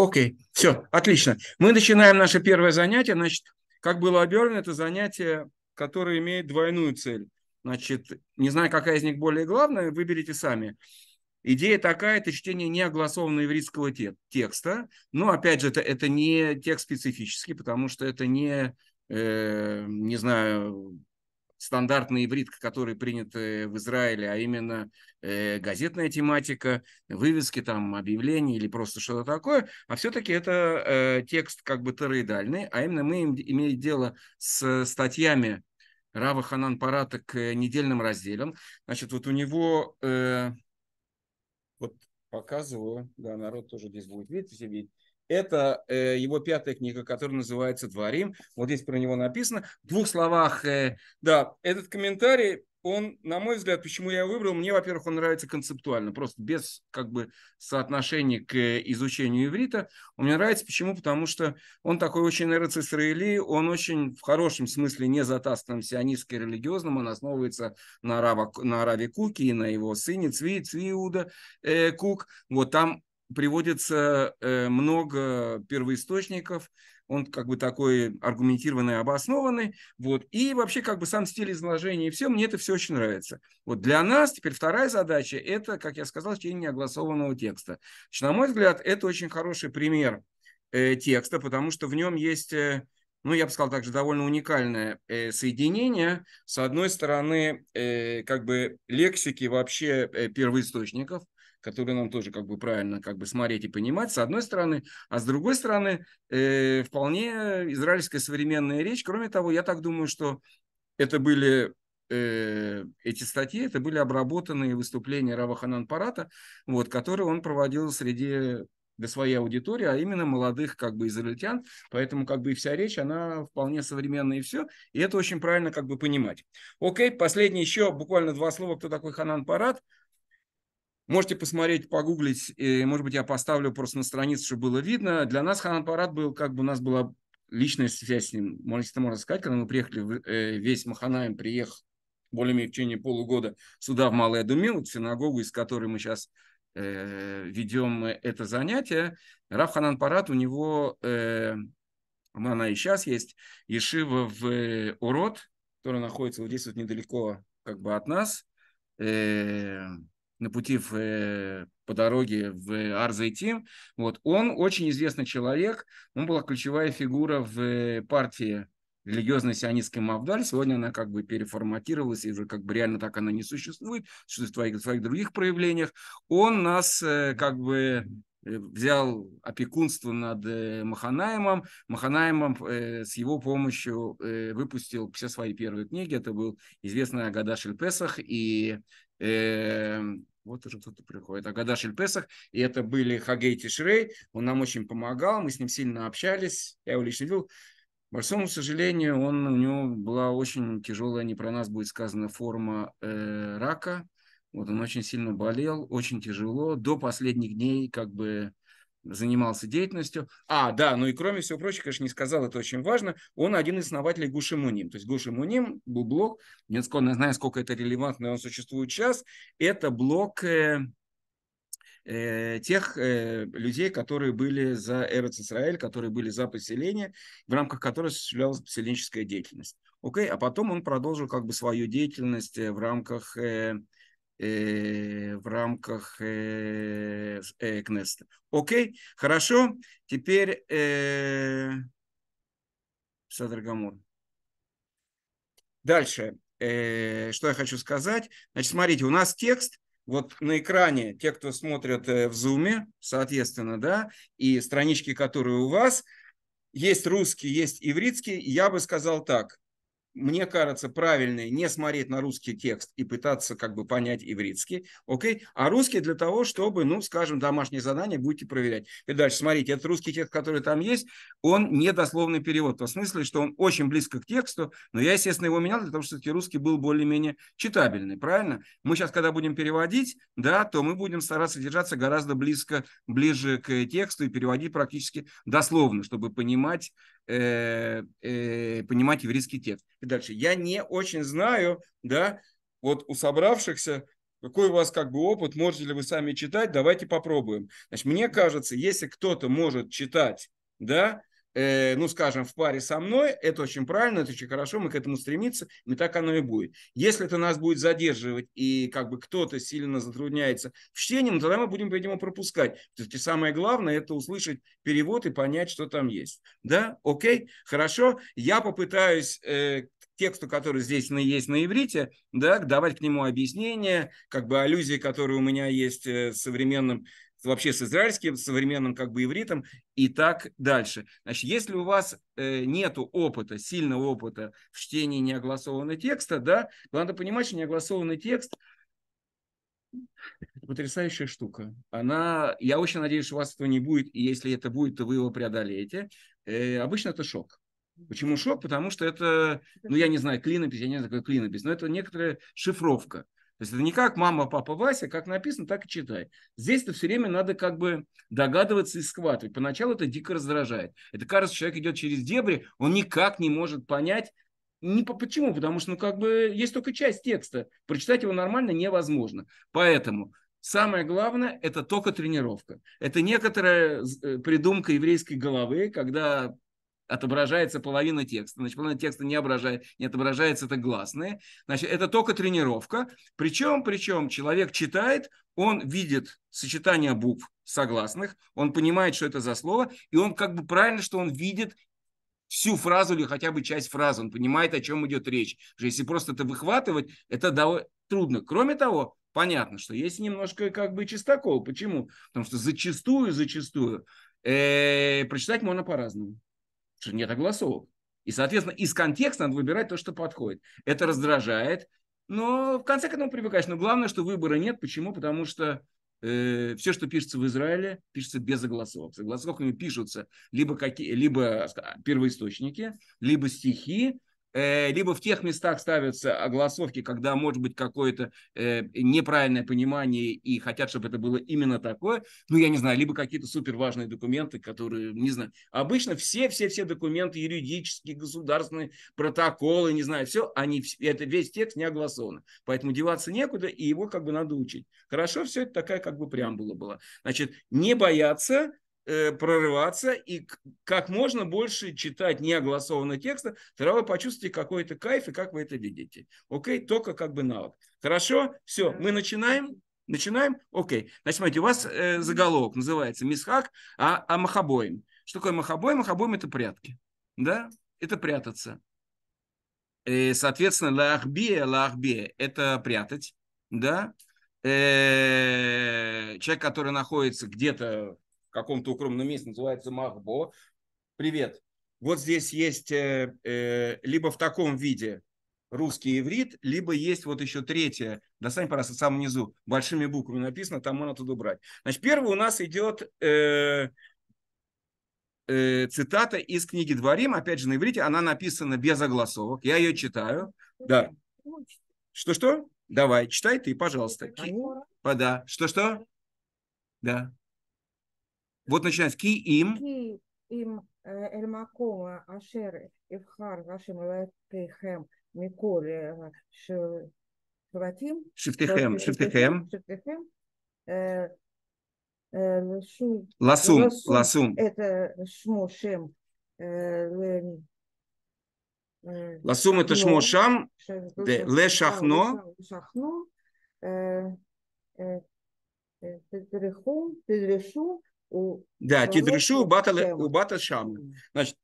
Окей, все, отлично. Мы начинаем наше первое занятие. Значит, как было объявлено, это занятие, которое имеет двойную цель. Значит, не знаю, какая из них более главная, выберите сами. Идея такая, это чтение неогласованного еврейского те- текста. Но, опять же, это, это не текст специфический, потому что это не, э, не знаю, стандартный иврит, который принят э, в Израиле, а именно э, газетная тематика, вывески, там, объявления или просто что-то такое, а все-таки это э, текст как бы тероидальный, а именно мы имеем дело с статьями Рава Ханан Парата к недельным разделам. Значит, вот у него, вот показываю, да, народ тоже здесь будет видеть, все видеть. Это э, его пятая книга, которая называется «Дворим». Вот здесь про него написано. В двух словах, э, да, этот комментарий, он, на мой взгляд, почему я его выбрал, мне, во-первых, он нравится концептуально, просто без как бы соотношения к э, изучению иврита. Он мне нравится, почему? Потому что он такой очень эрец-исраэли, он очень в хорошем смысле не затасканным сионистско-религиозным, он основывается на, Рава, на Раве Куке и на его сыне Цви, Цвиуда э, Кук. Вот там приводится э, много первоисточников, он как бы такой аргументированный, обоснованный, вот, и вообще как бы сам стиль изложения и все, мне это все очень нравится. Вот для нас теперь вторая задача – это, как я сказал, чтение неогласованного текста. Значит, на мой взгляд, это очень хороший пример э, текста, потому что в нем есть, э, ну, я бы сказал, также довольно уникальное э, соединение, с одной стороны, э, как бы лексики вообще э, первоисточников – которые нам тоже как бы правильно как бы смотреть и понимать, с одной стороны, а с другой стороны, э, вполне израильская современная речь. Кроме того, я так думаю, что это были э, эти статьи, это были обработанные выступления Рава Ханан Парата, вот, которые он проводил среди для своей аудитории, а именно молодых как бы израильтян. Поэтому как бы и вся речь, она вполне современная и все. И это очень правильно как бы понимать. Окей, последнее еще буквально два слова, кто такой Ханан Парат. Можете посмотреть, погуглить, и, может быть, я поставлю просто на страницу, чтобы было видно. Для нас Ханан Парад был, как бы у нас была личная связь с ним, можно, можно сказать, когда мы приехали, в, э, весь Маханаем приехал более-менее в течение полугода сюда, в Малое Думил, вот, в синагогу, из которой мы сейчас э, ведем это занятие. Рав Ханан Парад, у него, э, ну, она и сейчас есть, Ешива в Урод, которая находится вот здесь вот недалеко как бы от нас, э, на пути в, э, по дороге в Арзайтим. Вот. Он очень известный человек, он была ключевая фигура в э, партии религиозной сионистской Мавдаль. Сегодня она как бы переформатировалась, и уже как бы реально так она не существует, существует в своих других проявлениях. Он нас э, как бы взял опекунство над Маханаемом. Маханаемом э, с его помощью э, выпустил все свои первые книги. Это был известный Агада Песах и Эм, вот уже кто-то приходит, А Агадаш Эль Песах, и это были Хагей Тишрей, он нам очень помогал, мы с ним сильно общались, я его лично видел, к большому сожалению, он, у него была очень тяжелая, не про нас будет сказана, форма э, рака. Вот он очень сильно болел, очень тяжело. До последних дней как бы занимался деятельностью. А, да, ну и кроме всего прочего, конечно, не сказал, это очень важно, он один из основателей Гуши Муним. То есть Гуши Муним был блог, не знаю, сколько это релевантно, он существует сейчас, это блог э, э, тех э, людей, которые были за Эрец Израиль, которые были за поселение, в рамках которого осуществлялась поселенческая деятельность. Окей, а потом он продолжил как бы свою деятельность э, в рамках э, Э, в рамках э, э, Кнеста. Окей, хорошо. Теперь Садрагамур. Дальше, что я хочу сказать. Значит, смотрите, у нас текст – вот на экране те, кто смотрят в зуме, соответственно, да, и странички, которые у вас, есть русский, есть ивритский, я бы сказал так мне кажется, правильнее не смотреть на русский текст и пытаться как бы понять ивритский, окей, а русский для того, чтобы, ну, скажем, домашнее задание будете проверять. И дальше, смотрите, этот русский текст, который там есть, он не дословный перевод, в смысле, что он очень близко к тексту, но я, естественно, его менял для того, чтобы русский был более-менее читабельный, правильно? Мы сейчас, когда будем переводить, да, то мы будем стараться держаться гораздо близко, ближе к тексту и переводить практически дословно, чтобы понимать, э, э, понимать еврейский текст. И дальше. Я не очень знаю, да, вот у собравшихся, какой у вас как бы опыт, можете ли вы сами читать, давайте попробуем. Значит, мне кажется, если кто-то может читать, да, э, ну, скажем, в паре со мной, это очень правильно, это очень хорошо, мы к этому стремимся, и так оно и будет. Если это нас будет задерживать, и как бы кто-то сильно затрудняется в чтении, ну, тогда мы будем, видимо, пропускать. То таки самое главное – это услышать перевод и понять, что там есть. Да? Окей? Хорошо? Я попытаюсь э, тексту, который здесь есть на иврите, да, давать к нему объяснение, как бы аллюзии, которые у меня есть э, с современным вообще с израильским современным как бы ивритом и так дальше. Значит, если у вас э, нет опыта, сильного опыта в чтении неогласованного текста, да, надо понимать, что неогласованный текст это потрясающая штука. Она, я очень надеюсь, что у вас этого не будет, и если это будет, то вы его преодолеете. Э, обычно это шок. Почему шок? Потому что это, ну я не знаю, клинопись, я не знаю, какой клинопись, но это некоторая шифровка. То есть это не как мама, папа, Вася, как написано, так и читай. Здесь-то все время надо как бы догадываться и схватывать. Поначалу это дико раздражает. Это кажется, человек идет через дебри, он никак не может понять, не по, почему? Потому что, ну, как бы, есть только часть текста. Прочитать его нормально невозможно. Поэтому самое главное – это только тренировка. Это некоторая э, придумка еврейской головы, когда отображается половина текста, значит, половина текста не, ображает, не отображается, это гласные. Значит, это только тренировка. Причем, причем человек читает, он видит сочетание букв согласных, он понимает, что это за слово, и он как бы правильно, что он видит всю фразу или хотя бы часть фразы, он понимает, о чем идет речь. Если просто это выхватывать, это довольно трудно. Кроме того, понятно, что есть немножко как бы чистокол. Почему? Потому что зачастую, зачастую э, прочитать можно по-разному что нет голосов И, соответственно, из контекста надо выбирать то, что подходит. Это раздражает, но в конце к этому привыкаешь. Но главное, что выбора нет. Почему? Потому что э, все, что пишется в Израиле, пишется без огласовок. С огласовками пишутся либо, какие, либо а, первоисточники, либо стихи, Э, либо в тех местах ставятся огласовки, когда может быть какое-то э, неправильное понимание и хотят, чтобы это было именно такое, ну, я не знаю, либо какие-то суперважные документы, которые, не знаю, обычно все-все-все документы юридические, государственные, протоколы, не знаю, все, они, это весь текст не огласован, поэтому деваться некуда, и его как бы надо учить. Хорошо, все это такая как бы преамбула была. Значит, не бояться, Э, прорываться и как можно больше читать неогласованного текста, тогда вы почувствуете какой-то кайф и как вы это видите. Окей, только как бы навык. Хорошо, все, мы начинаем. Начинаем? Окей. Значит, смотрите, у вас э, заголовок называется «Мисхак а, а махабоем». Что такое махабоем? Махабоем – это прятки. Да? Это прятаться. И, э, соответственно, лахбия, лахбия – это прятать. Да? Э, человек, который находится где-то каком-то укромном месте, называется Махбо. Привет. Вот здесь есть э, э, либо в таком виде русский иврит, либо есть вот еще третье, достань, пожалуйста, в самом низу, большими буквами написано, там надо туда брать. Значит, первый у нас идет э, э, цитата из книги «Дворим», опять же, на иврите, она написана без огласовок, я ее читаю. Да. Что-что? Давай, читай ты, пожалуйста. Да. Что-что? Да. Вот начинаем с ки им. Ки им э, эльмакома ашер ивхар вашим латехем э, миколи э, шватим. Шифтехем. Шифтехем. Шифтехем. Ласум. Ласум. Это шмошем. Ласум это шмошам. Ле шахно. Шахно. Тедрешу. Тедрешу. Да, Тидрышу э, у Бата, у Бата Шамна. Значит,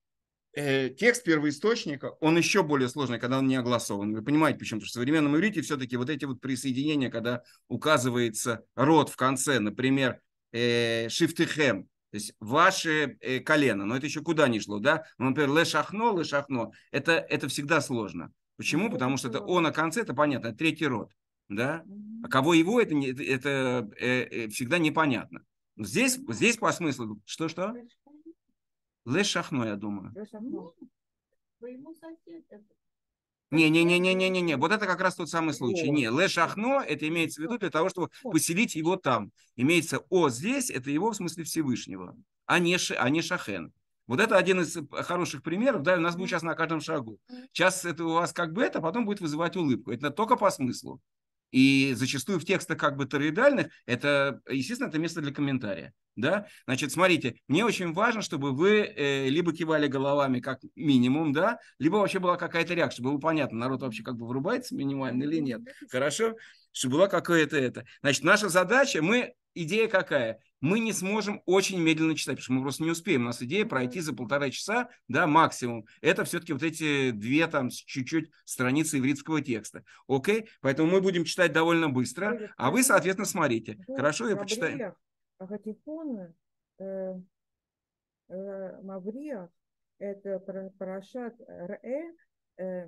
э, текст первоисточника, он еще более сложный, когда он не огласован. Вы понимаете, почему? Потому что в современном иврите все-таки вот эти вот присоединения, когда указывается род в конце, например, э, шифтыхем, то есть ваше э, колено, но это еще куда не шло, да? Ну, например, лэ шахно, лэ шахно, это, это всегда сложно. Почему? Ну, Потому что это о на конце, это понятно, это третий род, да? А кого его, это, это, это э, всегда непонятно. Здесь, здесь по смыслу, что-что? Лешахно, я думаю. Не-не-не-не-не-не-не. Вот это как раз тот самый случай. Не, Лешахно это имеется в виду для того, чтобы поселить его там. Имеется о здесь, это его в смысле Всевышнего, а не, ш, а не шахен. Вот это один из хороших примеров. Да, у нас будет сейчас на каждом шагу. Сейчас это у вас как бы это, потом будет вызывать улыбку. Это только по смыслу. И зачастую в текстах как бы тороидальных, это, естественно, это место для комментария. Да? Значит, смотрите, мне очень важно, чтобы вы э, либо кивали головами как минимум, да, либо вообще была какая-то реакция, чтобы было понятно, народ вообще как бы врубается минимально или нет. Хорошо? Чтобы была какая-то это. Значит, наша задача, мы идея какая? Мы не сможем очень медленно читать, потому что мы просто не успеем. У нас идея пройти за полтора часа, да, максимум. Это все-таки вот эти две там чуть-чуть страницы ивритского текста. Окей? Поэтому мы будем читать довольно быстро, а вы, соответственно, смотрите. Хорошо, я почитаю. Агатифон, э, э, Мавриях, это Парашат Ре, э, Э,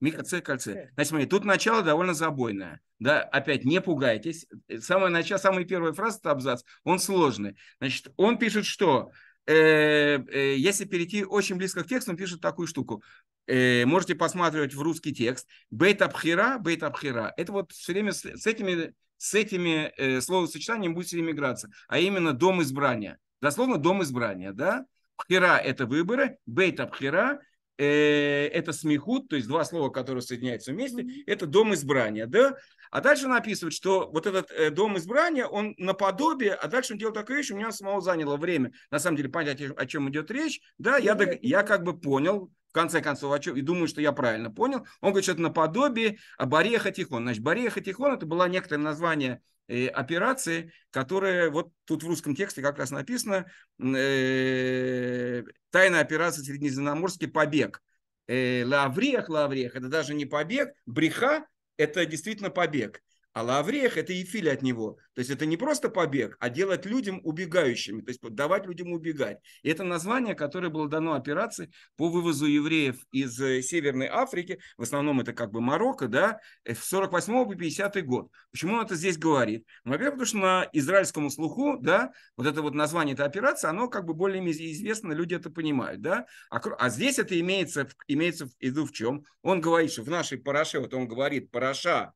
Микце, кольце. Э. Значит, смотри, тут начало довольно забойное. Да, опять не пугайтесь. Э, самое начало, самая первая фраза, это абзац, он сложный. Значит, он пишет, что если перейти очень близко к тексту, он пишет такую штуку. можете посматривать в русский текст. Бейт абхира, бейт абхира. Это вот все время с, этими, с этими словосочетаниями будет все время играться. А именно дом избрания. Дословно дом избрания, да? Пхира – это выборы, бейт абхира Э, это смехут, то есть два слова, которые соединяются вместе, mm-hmm. это дом избрания, да? А дальше он описывает, что вот этот э, дом избрания, он наподобие, а дальше он делал такую вещь, у меня самого заняло время, на самом деле, понять, о чем идет речь, да, я, mm-hmm. я как бы понял, в конце концов, о чем, и думаю, что я правильно понял, он говорит что-то наподобие а Бареха Тихон. Значит, Бареха Тихон – это было некоторое название Э, операции, которые вот тут в русском тексте как раз написано э, «Тайная операция Средиземноморский побег». Э, лаврех, лаврех – это даже не побег, бреха – это действительно побег. А лаврех – это и от него. То есть это не просто побег, а делать людям убегающими, то есть давать людям убегать. И это название, которое было дано операции по вывозу евреев из э, Северной Африки, в основном это как бы Марокко, да, э, в 48 по 50 год. Почему он это здесь говорит? Ну, во-первых, потому что на израильском слуху, да, вот это вот название этой операции, оно как бы более известно, люди это понимают, да. А, а здесь это имеется, имеется в виду в чем? Он говорит, что в нашей параше, вот он говорит, параша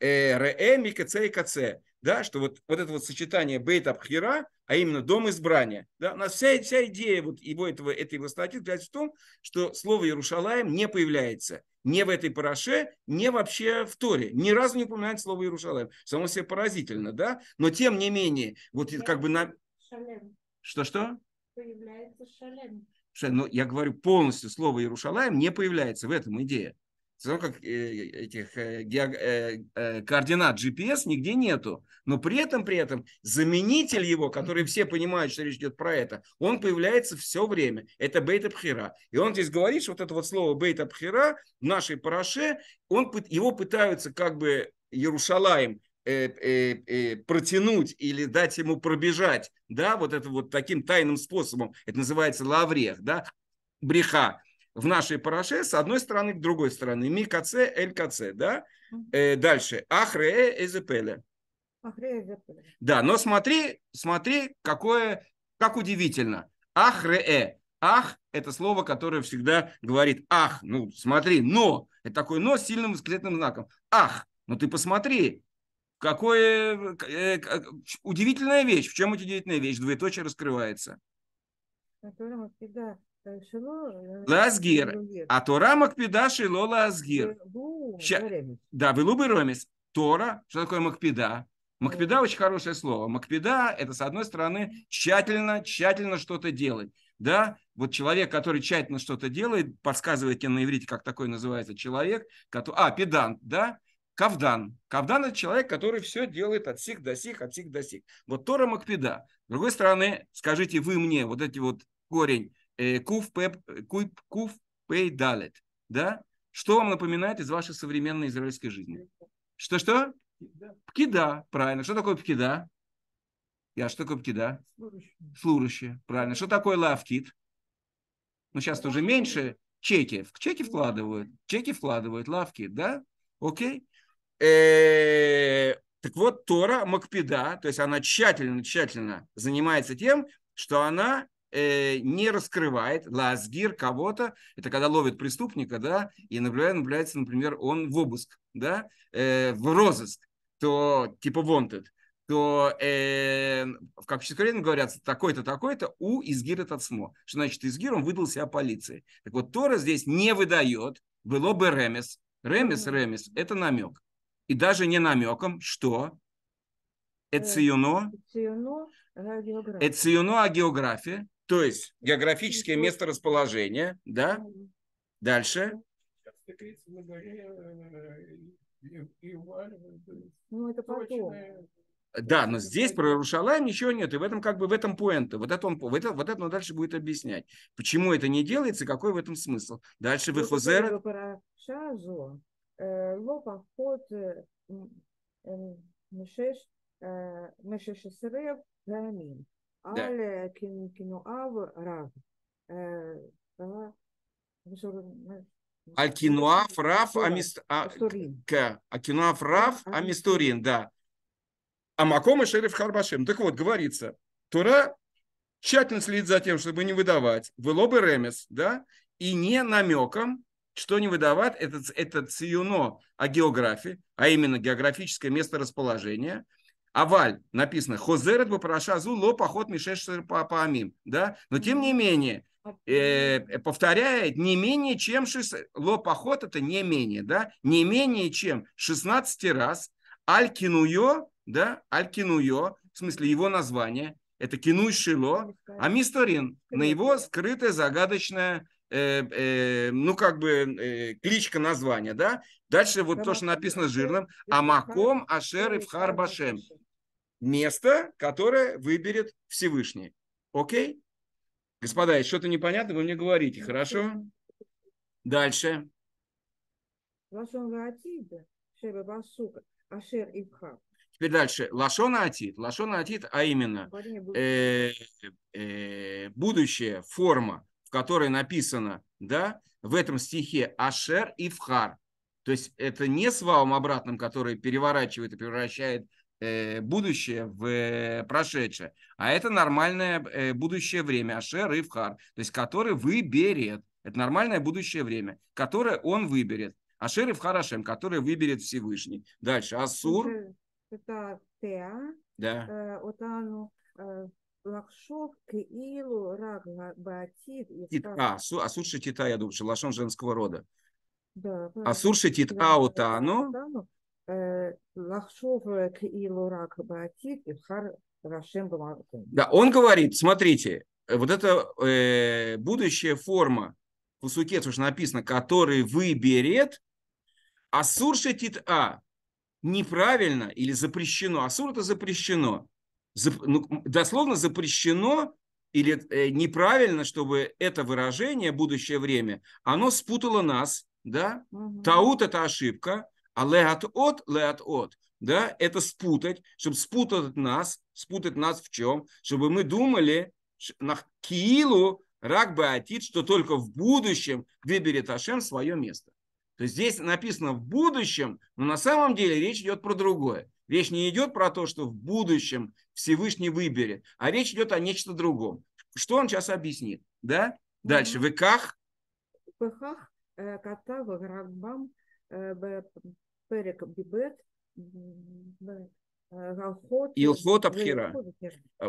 РМ и и КЦ. Да, что вот, вот это вот сочетание бейт Абхира, а именно дом избрания. Да, у нас вся, вся идея вот его этого, этой его статьи в том, что слово Иерушалаем не появляется ни в этой параше, ни вообще в Торе. Ни разу не упоминает слово Иерушалаем. Само себе поразительно, да? Но тем не менее, вот как бы на... Шалем. Что-что? Появляется шалем. Ну, я говорю, полностью слово Иерушалаем не появляется в этом идея. Все как э, э, этих э, координат GPS нигде нету. Но при этом, при этом заменитель его, который все понимают, что речь идет про это, он появляется все время. Это бейт абхира. И он здесь говорит, что вот это вот слово бейт абхира в нашей параше, он, его пытаются как бы Иерушалаем протянуть или дать ему пробежать, да, вот это вот таким тайным способом, это называется лаврех, да, бреха в нашей параше с одной стороны к другой стороны. МИКЦ, ЛКЦ, да? Э, дальше. Ахре Эзепеле. Э, а, э, да, но смотри, смотри, какое, как удивительно. Ахре. Э. Ах – это слово, которое всегда говорит ах, ну смотри, но. Это такое но с сильным восклицательным знаком. Ах, ну ты посмотри, какое э, удивительная вещь. В чем удивительная вещь? Двоеточие раскрывается. Которому всегда Э, э, Лазгир. А Тора Макпида Шило Лазгир. Э, да, Велубы Ромис. Тора, что такое Макпида? Макпеда очень хорошее слово. Макпеда – это, с одной стороны, тщательно, тщательно что-то делать. Да, вот человек, который тщательно что-то делает, подсказывает тебе на иврите, как такой называется человек, который... а, педант, да, Кавдан. Кавдан – это человек, который все делает от сих до сих, от сих до сих. Вот Тора Макпеда. С другой стороны, скажите вы мне, вот эти вот корень Э, кув, пеп, куй, кув, пей, далет. Да? Что вам напоминает из вашей современной израильской жизни? Что-что? Пкида, правильно. Что такое пкида? Я что такое пкида? Служащие. Служащие, правильно. Что такое лавкит? Ну, сейчас тоже меньше. Чеки. Чеки вкладывают. Чеки вкладывают. Лавкит, да? Окей. Э, так вот, Тора Макпеда, то есть она тщательно-тщательно занимается тем, что она Э, не раскрывает лазгир кого-то, это когда ловит преступника, да, и наблюдает, наблюдается, например, он в обыск, да, э, в розыск, то типа wanted, то э, в капческорении говорят, такой-то, такой-то, у изгир этот смо Что значит изгир, он выдал себя полиции. Так вот, Тора здесь не выдает, было бы ремес. Ремес, ремес, это намек. И даже не намеком, что э, Эциюно. Эциюно о географии. То есть географическое место расположения, да? Дальше. Ну, это потом. Да, но здесь про Иерушалаем ничего нет, и в этом как бы в этом поэнта. Вот это он, вот это, вот это он дальше будет объяснять, почему это не делается, и какой в этом смысл. Дальше вы ну, хозер. Але кіно кіно ав рав. Алькинуаф раф амист... а, а, а к, а раф амисторин, да. Амаком и шериф Харбашем. Так вот, говорится, Тура тщательно следит за тем, чтобы не выдавать вылобы ремес, да, и не намеком, что не выдавать, это, это циюно о географии, а именно географическое месторасположение – Аваль написано Хозерет Бапарашазу ло поход Мишешер амим, Да? Но тем не менее, э, э, повторяет не менее чем 6, ло поход это не менее, да, не менее чем 16 раз аль кинуё, да, аль кинуё, в смысле его название, это кинуй шило, а мисторин на его скрытое загадочное э, э, ну, как бы э, кличка названия, да? Дальше вот то, что написано жирным. Амаком Ашер и Башем. Место, которое выберет Всевышний. Окей? Господа, если что-то непонятно, вы мне говорите, хорошо? Дальше. Теперь дальше. Лашона Атит. Лашона Атит, а именно э, э, будущая форма в которой написано, да, в этом стихе Ашер и фхар, То есть это не с валом обратным, который переворачивает и превращает э, будущее в э, прошедшее, а это нормальное э, будущее время, Ашер и фхар, то есть который выберет. Это нормальное будущее время, которое он выберет. Ашер и Вхар Ашем, который выберет Всевышний. Дальше, Асур. Это Теа. Да. Э, Отану лакшовки, киилу рак, батит. Тит, а, су, а тита, я думаю, лашон женского рода. Да. А суши тит аутану. Э, Лахшов э, к илу рак батит, и хар рашем Да, он говорит, смотрите, вот это э, будущая форма Пусукет, уж написано, который выберет, асур тит а, неправильно или запрещено. Асур это запрещено. Ну, дословно запрещено или э, неправильно, чтобы это выражение, будущее время, оно спутало нас, да? Угу. Таут – это ошибка, а леат от, леат от, да, это спутать, чтобы спутать нас, спутать нас в чем? Чтобы мы думали на Киилу, рак баатит, что только в будущем выберет Ашем свое место. То есть здесь написано в будущем, но на самом деле речь идет про другое. Речь не идет про то, что в будущем Всевышний выберет, а речь идет о нечто другом. Что он сейчас объяснит? Да? Дальше. В Иках. В Иках э, Рагбам э, Перек Бибет э, Илхот Абхира.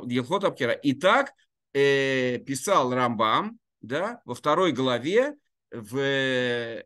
Илхот Абхира. Итак, писал Рамбам да, во второй главе в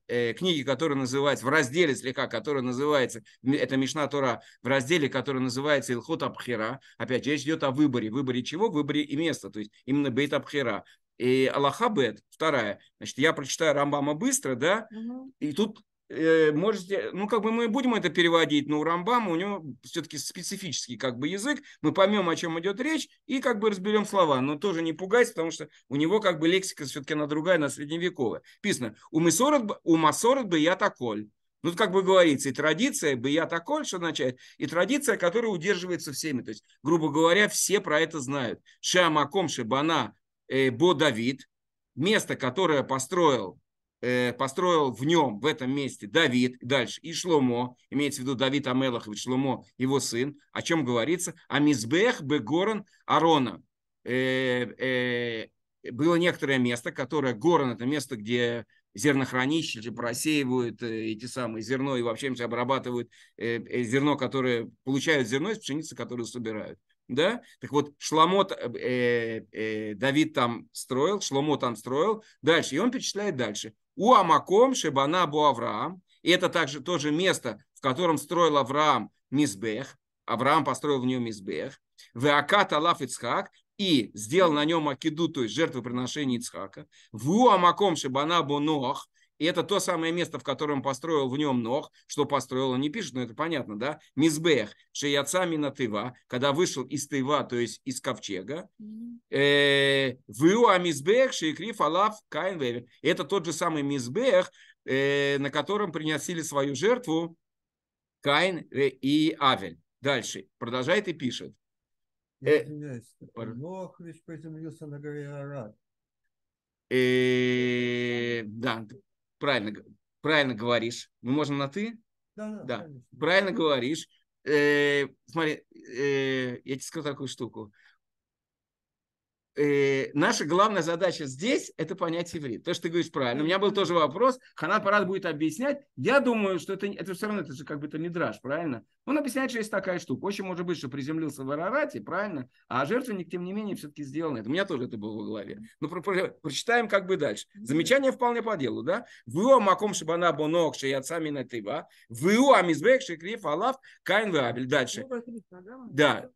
э, книге, которая называется, в разделе слегка, который называется, это Мишна Тора, в разделе, который называется Илхот Абхира, опять же, речь идет о выборе. Выборе чего? Выборе и места, то есть именно Бейт Абхира. И Аллахабет, вторая, значит, я прочитаю Рамбама быстро, да, угу. и тут Э, можете, ну, как бы мы будем это переводить, но у Рамбама у него все-таки специфический как бы язык, мы поймем, о чем идет речь, и как бы разберем слова, но тоже не пугайтесь, потому что у него как бы лексика все-таки на другая, на средневековая. Писано, у Масорот бы я таколь. Ну, как бы говорится, и традиция, бы я такой, что означает, и традиция, которая удерживается всеми. То есть, грубо говоря, все про это знают. Шамаком Шибана э, Бо Давид, место, которое построил Э, построил в нем, в этом месте, Давид, дальше, и Шломо, имеется в виду Давид Амелах, и Шломо, его сын, о чем говорится, а Мизбех Бегоран Арона. Э, э, было некоторое место, которое, горон. это место, где зернохранилище просеивают эти самые зерно и вообще обрабатывают зерно, которое получают зерно из пшеницы, которую собирают да, так вот Шламот, э, э, э Давид там строил, Шломо там строил, дальше, и он перечисляет дальше. У Амаком Шебана Бу Авраам, и это также тоже место, в котором строил Авраам Мизбех, Авраам построил в нем Мизбех, Веакат Алаф Ицхак, и сделал на нем Акиду, то есть жертвоприношение Ицхака, в Амаком Шебана Бу Нох, и это то самое место, в котором построил в нем Ног, что построил, он не пишет, но это понятно, да? Мизбех, Шеяца Мина Тыва, когда вышел из Тыва, то есть из Ковчега. Э, Виуа Мизбех, Шеекриф Алав Каин Вевер. Это тот же самый Мизбех, э, на котором приносили свою жертву Каин э, и Авель. Дальше. Продолжает и пишет. Нох ведь Да, правильно, правильно говоришь. Мы можем на ты? Да, да. да. Правильно говоришь. Э, смотри, э, я тебе скажу такую штуку э, наша главная задача здесь – это понять иврит. То, что ты говоришь правильно. У меня был тоже вопрос. Ханат Парад будет объяснять. Я думаю, что это, это все равно это же как бы это мидраж, правильно? Он объясняет, что есть такая штука. Очень может быть, что приземлился в Арарате, правильно? А жертвенник, тем не менее, все-таки сделан это. У меня тоже это было в голове. Но ну, про, про, прочитаем как бы дальше. Замечание вполне по делу, да? Вуо маком шабана бонок отца мина тыба. Вуо амизбек шекриф алав кайн вабель. Дальше. Ну, да.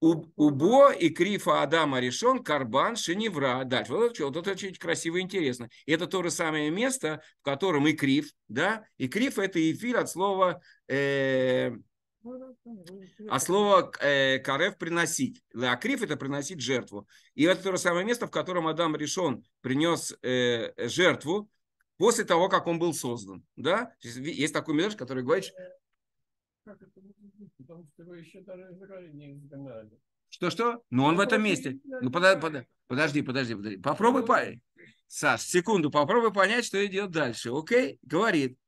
Убо и Крифа Адама решен Карбан Шеневра. Дальше. Вот это, вот это очень красиво и интересно. Это то же самое место, в котором и Криф, да, и Криф это эфир от слова э, а слово э, карев приносить. а Акриф это приносить жертву. И это то же самое место, в котором Адам решен принес э, жертву после того, как он был создан. Да? Есть такой мидраж, который говорит, потому что его еще даже Израиль не изгнали. Что-что? Ну, он в этом месте. Ну, под, под, подожди, подожди, подожди. Попробуй, парень. Саш, секунду, попробуй понять, что идет дальше. Окей? Говорит.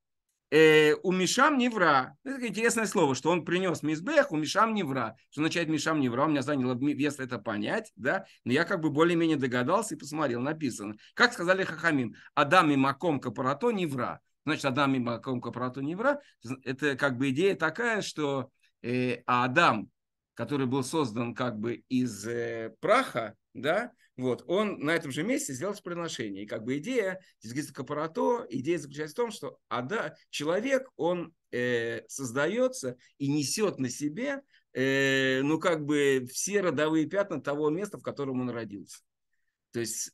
Э, у Мишам не вра. Это интересное слово, что он принес Мизбех, у Мишам не вра. Что означает Мишам не вра? У меня заняло вес это понять, да? Но я как бы более-менее догадался и посмотрел, написано. Как сказали Хахамин, Адам и Маком Капарато вра. Значит, Адам и Маком Капарато вра. Это как бы идея такая, что Э, а Адам, который был создан как бы из э, праха, да, вот, он на этом же месте сделал приношение. И как бы идея, здесь Капарато, идея заключается в том, что ада, человек, он э, создается и несет на себе, э, ну, как бы все родовые пятна того места, в котором он родился. То есть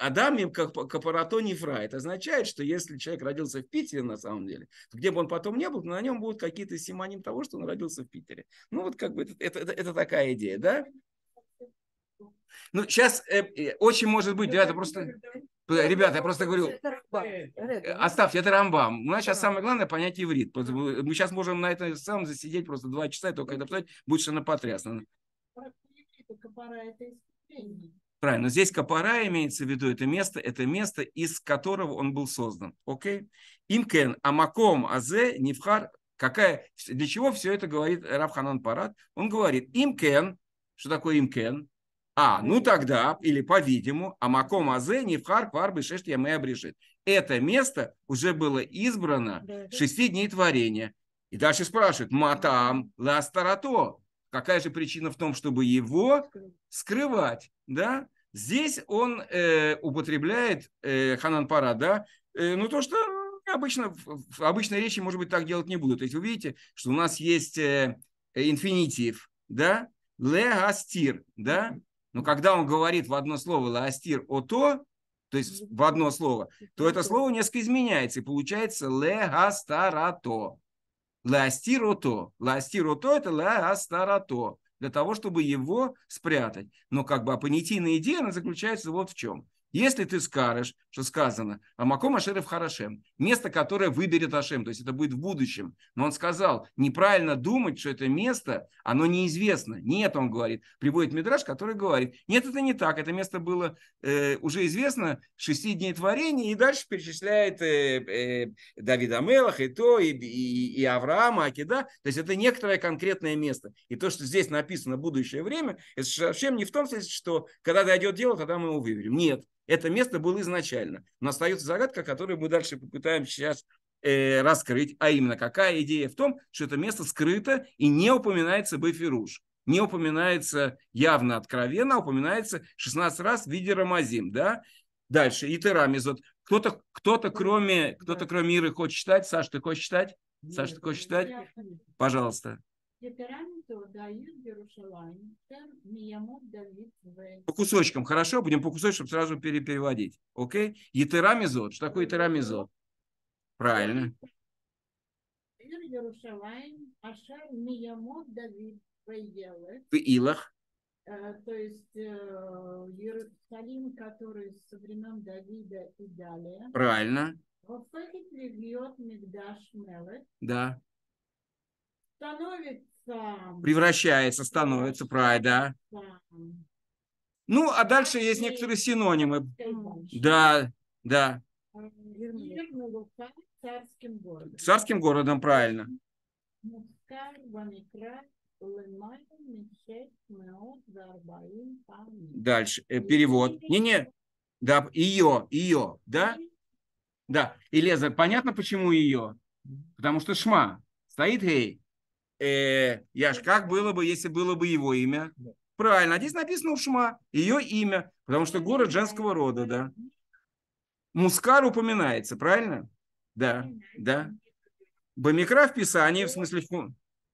Адам им капарато нефра. Это означает, что если человек родился в Питере на самом деле, то где бы он потом не был, на нем будут какие-то симоним того, что он родился в Питере. Ну вот как бы это, это, это, такая идея, да? Ну сейчас э, э, очень может быть, ребята, просто... Ребята, я просто говорю, оставьте, это рамбам. У нас сейчас самое главное понять иврит. Мы сейчас можем на этом самом засидеть просто два часа, и только это писать, будет что-то потрясно. Капара – это искупление. Правильно, здесь капара имеется в виду это место, это место, из которого он был создан. Окей? Имкен, амаком, азе, нефхар, какая, для чего все это говорит Рабханан Парад? Он говорит, имкен, что такое имкен? А, ну тогда, или по-видимому, амаком, азе, нефхар, квар, бешешт, яме, обрешит. Это место уже было избрано шести дней творения. И дальше спрашивают, матам, ластарато, какая же причина в том, чтобы его скрывать? да, здесь он э, употребляет э, ханан пара, да, э, ну то, что обычно в обычной речи, может быть, так делать не будут. То есть вы видите, что у нас есть э, э инфинитив, да, леастир, да, но когда он говорит в одно слово леастир о то то есть в одно слово, то это слово несколько изменяется, и получается леастарато. Леастирото. Леастирото – это леастарато для того, чтобы его спрятать. Но как бы а понятийная идея, она заключается вот в чем. Если ты скажешь, что сказано, а Амаком Ашерев Харашем, место, которое выберет Ашем, то есть это будет в будущем. Но он сказал, неправильно думать, что это место, оно неизвестно. Нет, он говорит, приводит мидраш, который говорит, нет, это не так, это место было э, уже известно шести дней творения, и дальше перечисляет э, э, Давида Мелах и то, и, и, и Авраама, Акида. То есть это некоторое конкретное место. И то, что здесь написано будущее время, это совсем не в том смысле, что когда дойдет дело, тогда мы его выберем. Нет, это место было изначально. Но остается загадка, которую мы дальше попытаемся сейчас э, раскрыть. А именно, какая идея в том, что это место скрыто и не упоминается Бефируш. Не упоминается явно откровенно, а упоминается 16 раз в виде Рамазим. Да? Дальше, итерамизот. Кто-то, кто-то кроме, кто-то кроме Иры хочет читать? Саш, ты хочешь читать? Саш, ты хочешь читать? Пожалуйста. По кусочкам, хорошо? Будем по кусочкам сразу переводить. Окей? Етерамизот. Что такое етерамизот? Правильно. Иерушалайм, В Илах. Э, то есть э, Иерусалим, который со времен Давида и далее. Правильно. Да становится превращается, становится прай, да. Ну, а дальше есть некоторые синонимы. Да, да. А, царским городом. Царским городом, правильно. Дальше. Э, перевод. Не-не. Да, ее, ее, да? Да. И Леза, понятно, почему ее? Потому что шма. Стоит гей э, Яш, как было бы, если было бы его имя? Правильно, здесь написано Ушма, ее имя, потому что город женского рода, да. Мускар упоминается, правильно? Да, да. Бамикра в Писании, в смысле...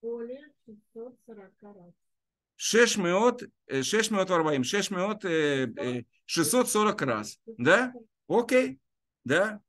Более 640 раз. Шешмеот, э, шешмеот варбаим, шешмеот 640 э, э, раз, да? Окей, да?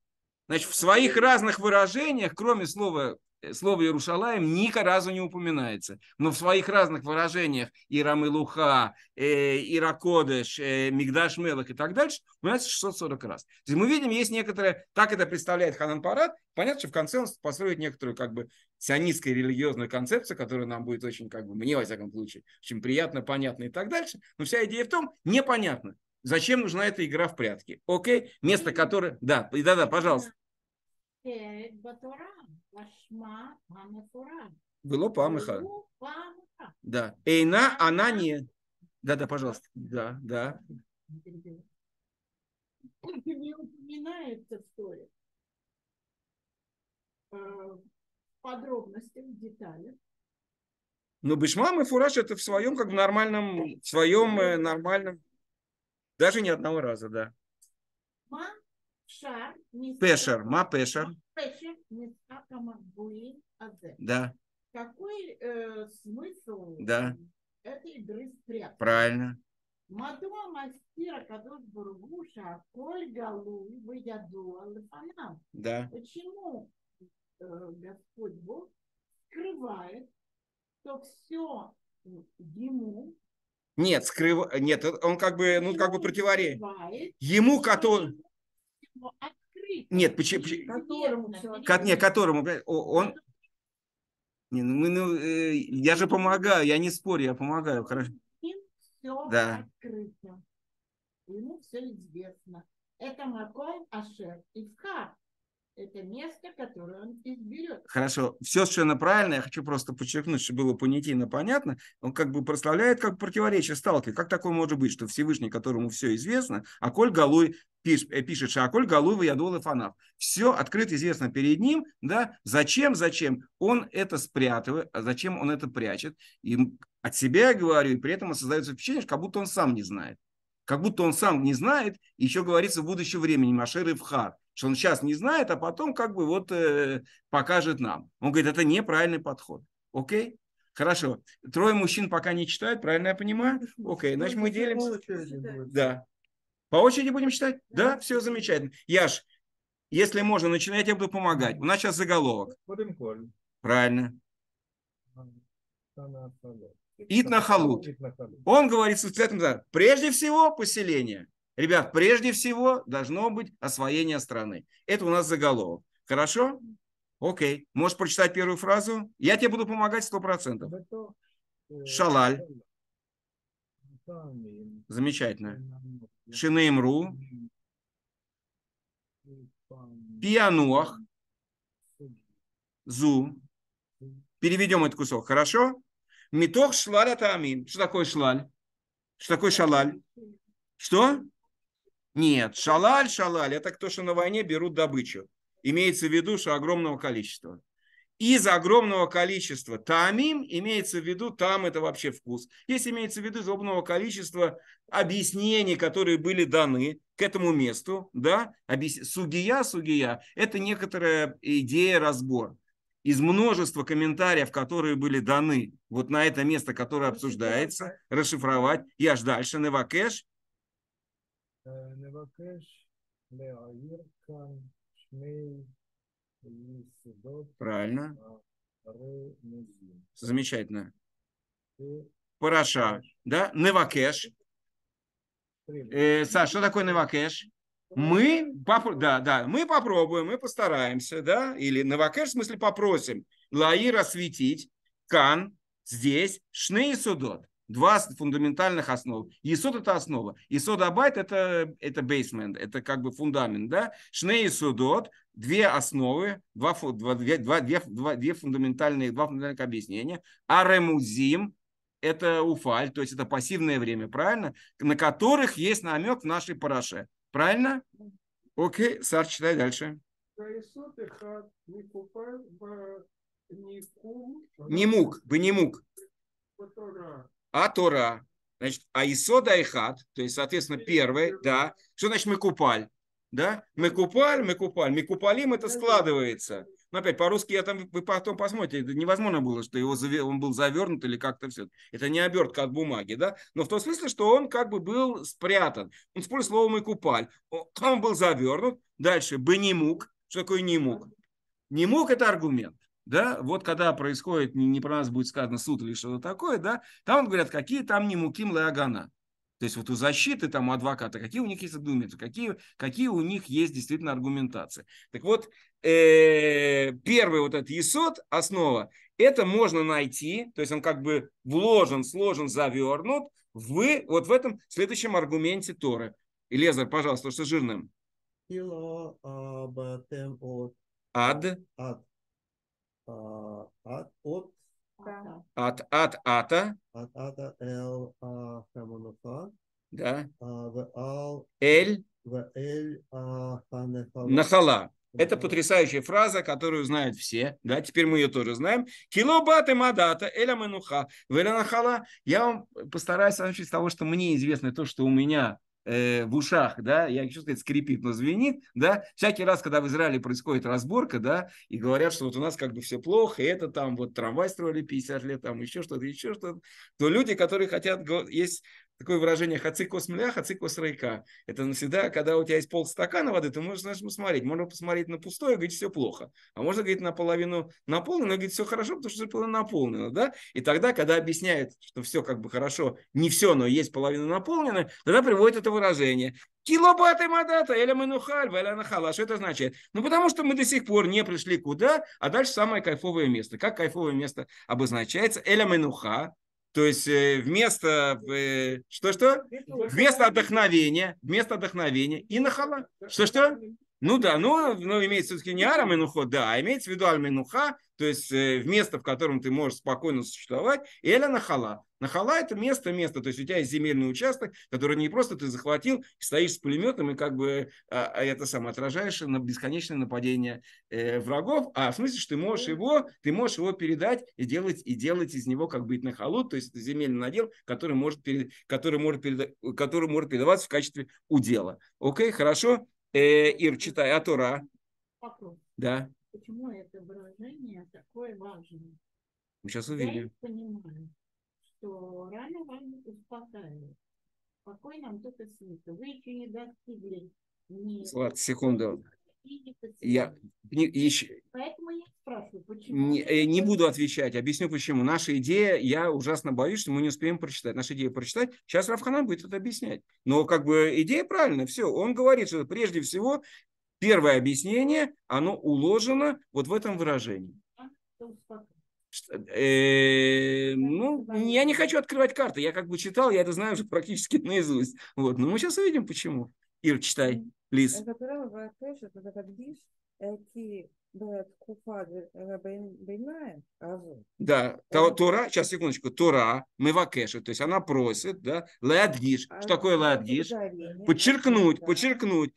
Значит, в своих разных выражениях, кроме слова Э, слово Иерушалаем ни разу не упоминается. Но в своих разных выражениях Ирам и Луха, э, Иракодыш, э, Мигдаш Мелах и так дальше упоминается 640 раз. То есть мы видим, есть некоторые, так это представляет Ханан Парад, понятно, что в конце он построит некоторую как бы сионистскую религиозную концепцию, которая нам будет очень, как бы, мне, во всяком случае, очень приятно, понятно и так дальше. Но вся идея в том, непонятно, зачем нужна эта игра в прятки. Окей, место которое... Да, да, да, пожалуйста. Было памыха. Да. Эйна, она не. Да, да, пожалуйста. Да, да. Не упоминается в Торе э, в подробностях, в деталях. Но Бишмам и Фураж это в своем, как в нормальном, в своем э, нормальном, даже не одного раза, да. Мам пешер, ма пешер. А да. Какой э, смысл да. этой игры спрятан? Правильно. Мадуа мастера Кадош Бургуша, коль галу, выяду, алфанам. Да. Почему э, Господь Бог скрывает, что все ему нет, скрыв... Нет, он как бы, ну, как бы противоречит. Ему, который... Нет, почему? Которому, ко, не, которому он. Не, ну, ну, э, я же помогаю, я не спорю, я помогаю, хорошо. Все да. открыто. Ему все известно. Это Макоин Ашер Ицхак это место, которое он изберет. Хорошо, все совершенно правильно. Я хочу просто подчеркнуть, чтобы было понятийно понятно. Он как бы прославляет как противоречие Сталки. Как такое может быть, что Всевышний, которому все известно, а коль Галуй э, пишет, пишет Шаколь Галуй Ядол и Фанав. Все открыто известно перед ним, да, зачем, зачем он это спрятывает, а зачем он это прячет. И от себя я говорю, и при этом создается впечатление, как будто он сам не знает. Как будто он сам не знает, еще говорится в будущем времени, Машер и что он сейчас не знает, а потом как бы вот э, покажет нам. Он говорит, это неправильный подход. Окей? Хорошо. Трое мужчин пока не читают, правильно я понимаю? Окей, ну, значит мы делимся. Да. По очереди будем читать? Да, все замечательно. Яш, если можно, начинай, я тебе буду помогать. У нас сейчас заголовок. Правильно. на халут. Он говорит с цветом, прежде всего поселение. Ребят, прежде всего должно быть освоение страны. Это у нас заголовок. Хорошо? Окей. Можешь прочитать первую фразу? Я тебе буду помогать 100%. Э, шалаль. Замечательно. Шинеймру. Пиануах. Зу. Переведем этот кусок, хорошо? Митох шлаль атамим. Что такое шлаль? Что такое шалаль? Что? Нет, шалаль, шалаль, это кто, что на войне берут добычу. Имеется в виду, что огромного количества. Из огромного количества тамим имеется в виду, там это вообще вкус. Есть имеется в виду из огромного количества объяснений, которые были даны к этому месту. Да? Сугия, сугия – это некоторая идея разбор из множества комментариев, которые были даны вот на это место, которое обсуждается, расшифровать. Я ж дальше, Невакеш, Невакеш Леаиркан Шмей Правильно. А Замечательно. Параша, да? Невакеш. Э, Саш, что такое Невакеш? Мы, попро... да, да, мы попробуем, мы постараемся, да, или Навакеш, в смысле попросим Лаира светить, Кан, здесь, Шны и Судот два фундаментальных основ. Исод это основа. Исод абайт это, это basement, это как бы фундамент. Да? Шне и судот, две основы, два, два, два, две, два, две фундаментальные, два фундаментальных объяснения. Аремузим, это уфаль, то есть это пассивное время, правильно? На которых есть намек в нашей параше. Правильно? Окей, Сар, читай дальше. А не мук, бы не мук а Тора, значит, а Исода Айхат, то есть, соответственно, первый, да. Что значит мы купаль? Да? Мы купаль, мы купаль. Мы купалим, это складывается. Но ну, опять по-русски я там, вы потом посмотрите, это невозможно было, что его, он был завернут или как-то все. Это не обертка от бумаги, да? Но в том смысле, что он как бы был спрятан. Он использует слово «мы купаль». Он был завернут. Дальше «бы не мог». Что такое «не мог»? «Не мог» – это аргумент да, вот когда происходит, не, не про нас будет сказано суд или что-то такое, да, там говорят, какие там не муким леагана. То есть вот у защиты, там у адвоката, какие у них есть аргументы, какие, какие у них есть действительно аргументации. Так вот, э, первый вот этот ЕСОД, основа, это можно найти, то есть он как бы вложен, сложен, завернут в вот в этом следующем аргументе Торы. Элезар, пожалуйста, что жирным. А, Ад. Ад. А, от, от. От, от, ата. От, ата, эл, а, хамануфа. Да. А, в, В, эль, Нахала. Это потрясающая фраза, которую знают все. Да, теперь мы ее тоже знаем. Килобаты мадата эля мануха нахала Я вам постараюсь начать с того, что мне известно то, что у меня Э, в ушах, да, я не хочу сказать скрипит, но звенит, да, всякий раз, когда в Израиле происходит разборка, да, и говорят, что вот у нас как бы все плохо, и это там вот трамвай строили 50 лет, там еще что-то, еще что-то, то люди, которые хотят, есть такое выражение хацикос мля, хацикос рейка. Это навсегда, когда у тебя есть полстакана воды, ты можешь знаешь, посмотреть. Можно посмотреть на пустое, говорить, все плохо. А можно говорить на половину, наполнено, говорить, все хорошо, потому что половина наполнена, Да? И тогда, когда объясняет, что все как бы хорошо, не все, но есть половина наполнена, тогда приводит это выражение. Килобаты мадата, эля манухаль, эля нахала. А что это значит? Ну, потому что мы до сих пор не пришли куда, а дальше самое кайфовое место. Как кайфовое место обозначается? Эля мануха, то есть э, вместо э, что что вместо отдохновения вместо отдохновения и нахала что что ну да, ну, ну, имеется все-таки не ара да, а имеется в виду аль менуха, то есть э, место, в котором ты можешь спокойно существовать, или нахала. Нахала – это место, место, то есть у тебя есть земельный участок, который не просто ты захватил, стоишь с пулеметом и как бы э, это самое отражаешь на бесконечное нападение э, врагов, а в смысле, что ты можешь его, ты можешь его передать и делать, и делать из него как бы и нахалу, то есть это земельный надел, который может, перед, который, может переда, который может передаваться в качестве удела. Окей, хорошо? Э, Ир, читай, а Тора. Вопрос. Да. Почему это выражение такое важное? Мы сейчас увидим. Я понимаю, что рано вам успокаивает. Спокойно вам только снится. Вы еще не достигли. Не... Ладно, секунду. Я, не, еще, Поэтому я спрашиваю, почему... Не, э, не буду отвечать, объясню почему. Наша идея, я ужасно боюсь, что мы не успеем прочитать. Наша идея прочитать, сейчас Равханан будет это объяснять. Но как бы идея правильная, все. Он говорит, что прежде всего первое объяснение, оно уложено вот в этом выражении. Э, ну, я не хочу открывать карты. Я как бы читал, я это знаю уже практически наизусть. Вот. Но мы сейчас увидим, почему. Ир, читай. Please. Э, да, Тора, э, сейчас, секундочку, Тора, Мевакеша, то есть она просит, да, Леадгиш, а, что такое Леадгиш? Подчеркнуть, подчеркнуть.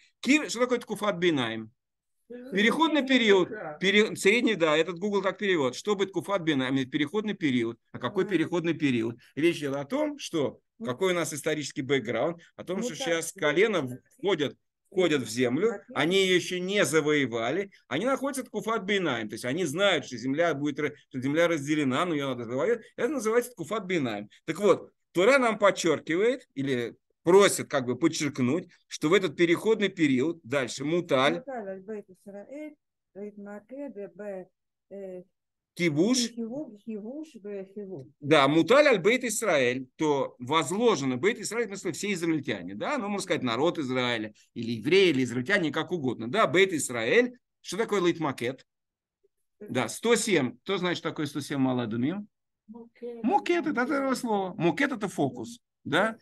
что такое Ткуфат Бинаем? Переходный период, период, средний, да, этот Google так перевод. Что будет Куфат Бинаем? Переходный период. А какой переходный период? Речь идет о том, что ну какой у нас исторический бэкграунд, о том, ну что сейчас колено входят входят в землю, они ее еще не завоевали, они находятся в Куфат Бейнаем, то есть они знают, что земля будет, что земля разделена, но ее надо завоевать, это называется Куфат Бейнаем. Так вот, Тура нам подчеркивает, или просит как бы подчеркнуть, что в этот переходный период, дальше Муталь, э, кивуш, ну, да, муталь аль бейт Исраэль, то возложено, бейт Исраэль, в смысле, все израильтяне, да, ну, можно сказать, народ Израиля, или евреи, или израильтяне, как угодно, да, бейт Исраэль, что такое лейтмакет? Да, 107, кто знает, что такое 107 маладумим? Мукет. Мукет, это первое слово, мукет это фокус, да,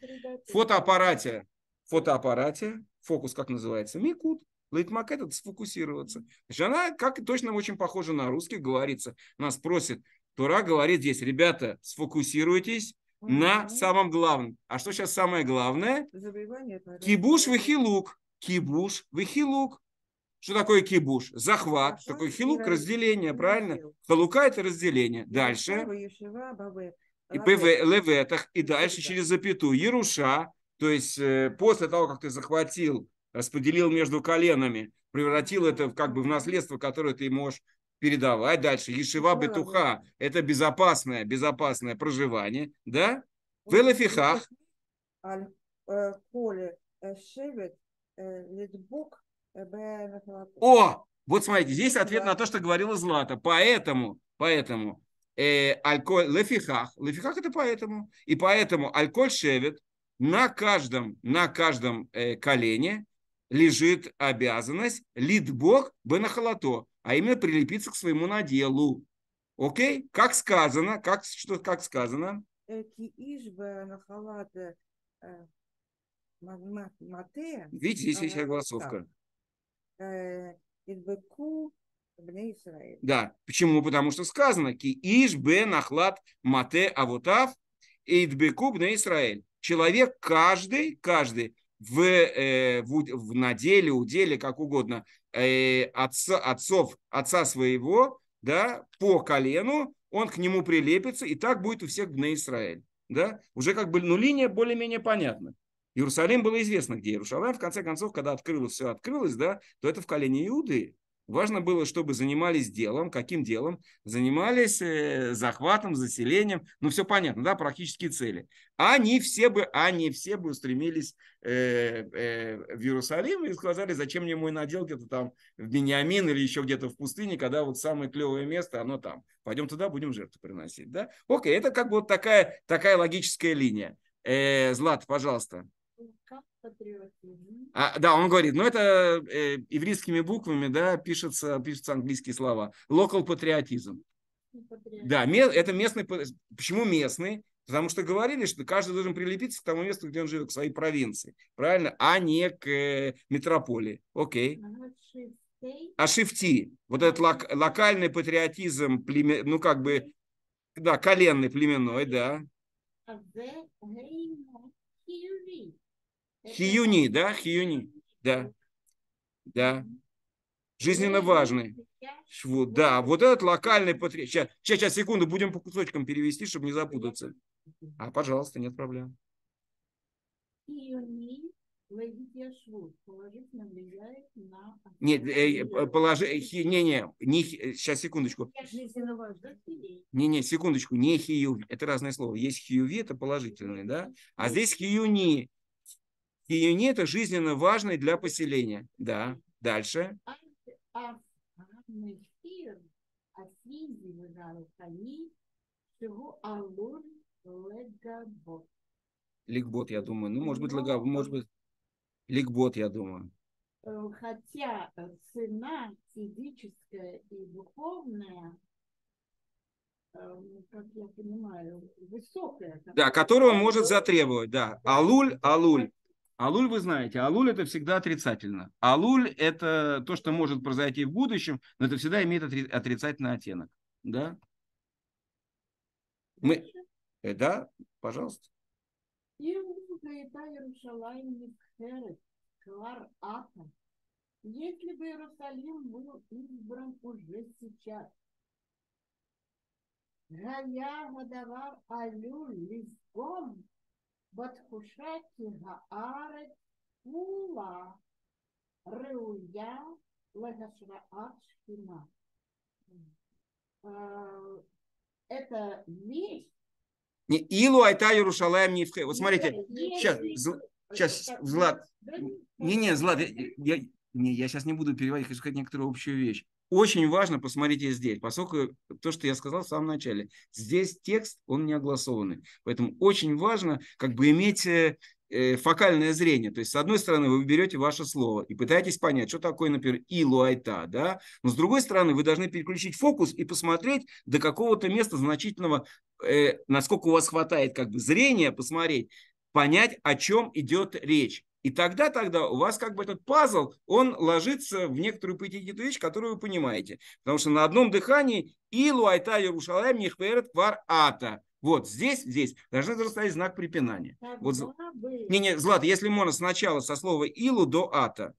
фотоаппарате, фотоаппарате, фокус как называется, микут, Лейтмак этот сфокусироваться. Значит, она как точно очень похожа на русский говорится. Нас просит, Тура говорит здесь, ребята, сфокусируйтесь, mm-hmm. на самом главном. А что сейчас самое главное? Кибуш вихилук. Кибуш вихилук. Что такое кибуш? Захват. А что такое хилук? Разделение, правильно? Халука – это разделение. Дальше. И БВ, леветах. И дальше через запятую. Еруша. То есть э, после того, как ты захватил распределил между коленами, превратил это как бы в наследство, которое ты можешь передавать дальше. Ешива бетуха – это безопасное, безопасное проживание, да? В элафихах. Э, э, э, О, вот смотрите, здесь ответ на то, что говорила Злата. Поэтому, поэтому э, алкоголь лефихах, лефихах это поэтому, и поэтому алкоголь шевет на каждом, на каждом э, колене лежит обязанность Лид Бог литбог бенахалато, а именно прилепиться к своему наделу. Окей? Как сказано, как, что, как сказано? Э, Видите, здесь есть э, огласовка. Э, да. Почему? Потому что сказано, ки иш бен нахлад мате авутав идбеку бне Исраэль. Человек каждый, каждый в, э, в, в, на деле, уделе, как угодно, э, отца, отцов, отца своего, да, по колену, он к нему прилепится, и так будет у всех на Израиль. Да? Уже как бы, ну, линия более-менее понятна. Иерусалим было известно, где Иерусалим. В конце концов, когда открылось, все открылось, да, то это в колене Иуды. Важно было, чтобы занимались делом. Каким делом? Занимались э, захватом, заселением. Ну, все понятно, да, практические цели. Они все бы, они все бы устремились э, э, в Иерусалим и сказали, зачем мне мой надел где-то там в Бениамин или еще где-то в пустыне, когда вот самое клевое место, оно там. Пойдем туда, будем жертву приносить, да? Окей, это как бы вот такая, такая логическая линия. Э, Злат, пожалуйста. А, да, он говорит, ну, это э, ивритскими буквами, да, пишется, пишутся английские слова. Local патриотизм. Да, это местный. Почему местный? Потому что говорили, что каждый должен прилепиться к тому месту, где он живет, к своей провинции, правильно? А не к э, метрополии. Окей. А шифти, а вот этот лок, локальный патриотизм, племен, ну как бы, да, коленный племенной, да. А Хиюни, да, хиюни, да, да. Жизненно важный. Швуд, да, вот этот локальный потреб... Сейчас, сейчас, сейчас, секунду, будем по кусочкам перевести, чтобы не запутаться. А, пожалуйста, нет проблем. Нет, э, э положи, э, хи, не, не, не, сейчас э, секундочку. Не, не, секундочку, не хиюви, это разное слово. Есть хиюви, это положительное, да? А здесь хиюни, и они это жизненно важны для поселения. Да, дальше. А, а ликбот, я думаю. Ну, может быть, ну, логов, может быть, ликбот, я думаю. Э, хотя цена физическая и духовная э, ну, как я понимаю, высокая. Да, которого может затребовать, да. Алуль, алуль. Алуль вы знаете, алуль это всегда отрицательно. Алуль это то, что может произойти в будущем, но это всегда имеет отрицательный оттенок. Да? Мы... Э, да, пожалуйста. Если бы Иерусалим был избран уже сейчас, Гая Гадавар Алюль Лиском בתחושת הארץ כולה ראויה להשראת שכינה. Это вещь, не, Илу Айта Иерушалаем Нивхе. Вот смотрите, сейчас, сейчас, Влад, не-не, Влад, я, я, не, я сейчас не буду переводить, хочу сказать некоторую общую вещь очень важно посмотрите здесь, поскольку то, что я сказал в самом начале, здесь текст, он не огласованный. Поэтому очень важно как бы иметь э, э, фокальное зрение. То есть, с одной стороны, вы берете ваше слово и пытаетесь понять, что такое, например, илуайта, да? Но с другой стороны, вы должны переключить фокус и посмотреть до какого-то места значительного, э, насколько у вас хватает как бы зрения, посмотреть, понять, о чем идет речь. И тогда, тогда у вас как бы этот пазл, он ложится в некоторую пятидневную вещь, которую вы понимаете. Потому что на одном дыхании и луайта Ярушалаем нихверет квар ата. Вот здесь, здесь должны расставить знак препинания. вот, не, не, Злата, если можно сначала со слова илу до ата.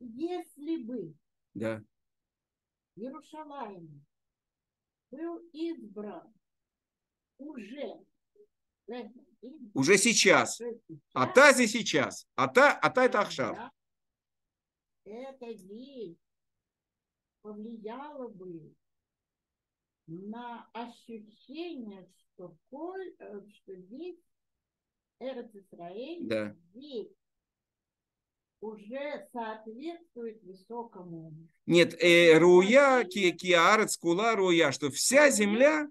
Если бы да. Ярушалаем был избран уже уже сейчас. а та здесь сейчас. а та, а это Ахшав. это вещь бы на ощущение, что, коль, э, что здесь Эрц Исраэль, да. здесь уже соответствует высокому. Нет, э, руя, киарец, кула, руя, что вся земля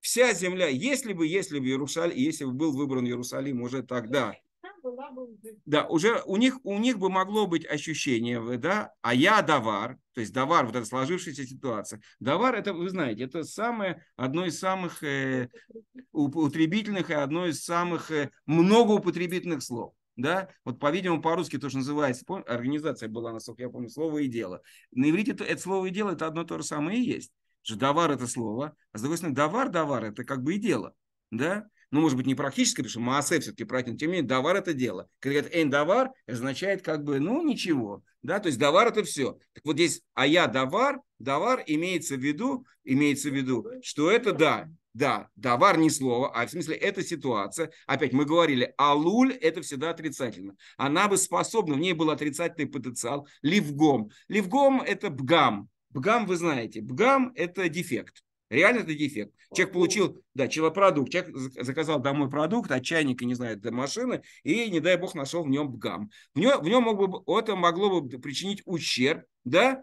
Вся земля, если бы, если бы Иерусалим, если бы был выбран Иерусалим уже тогда, да, уже у них, у них бы могло быть ощущение, да, а я давар, то есть давар, вот эта сложившаяся ситуация. Давар, это вы знаете, это самое, одно из самых э, употребительных и одно из самых э, многоупотребительных слов. Да? Вот, по-видимому, по-русски то, что называется, пом- организация была, насколько я помню, слово и дело. На иврите это, это слово и дело, это одно то же самое и есть. Что давар – это слово, а с другой стороны, давар, давар – это как бы и дело. Да? Ну, может быть, не практическое, потому что маасе все-таки практик, тем не менее, давар – это дело. Когда говорят «эйн давар», означает как бы, ну, ничего. Да? То есть давар – это все. Так вот здесь «а я давар», давар имеется в виду, имеется в виду, что это да, да, давар не слово, а в смысле это ситуация. Опять мы говорили, алуль это всегда отрицательно. Она бы способна, в ней был отрицательный потенциал. Ливгом. Ливгом это бгам. БГАМ вы знаете. БГАМ – это дефект. Реально это дефект. Человек получил, да, продукт, Человек заказал домой продукт от чайника, не знаю, до машины, и, не дай бог, нашел в нем БГАМ. В нем, в нем мог бы, это могло бы причинить ущерб, да,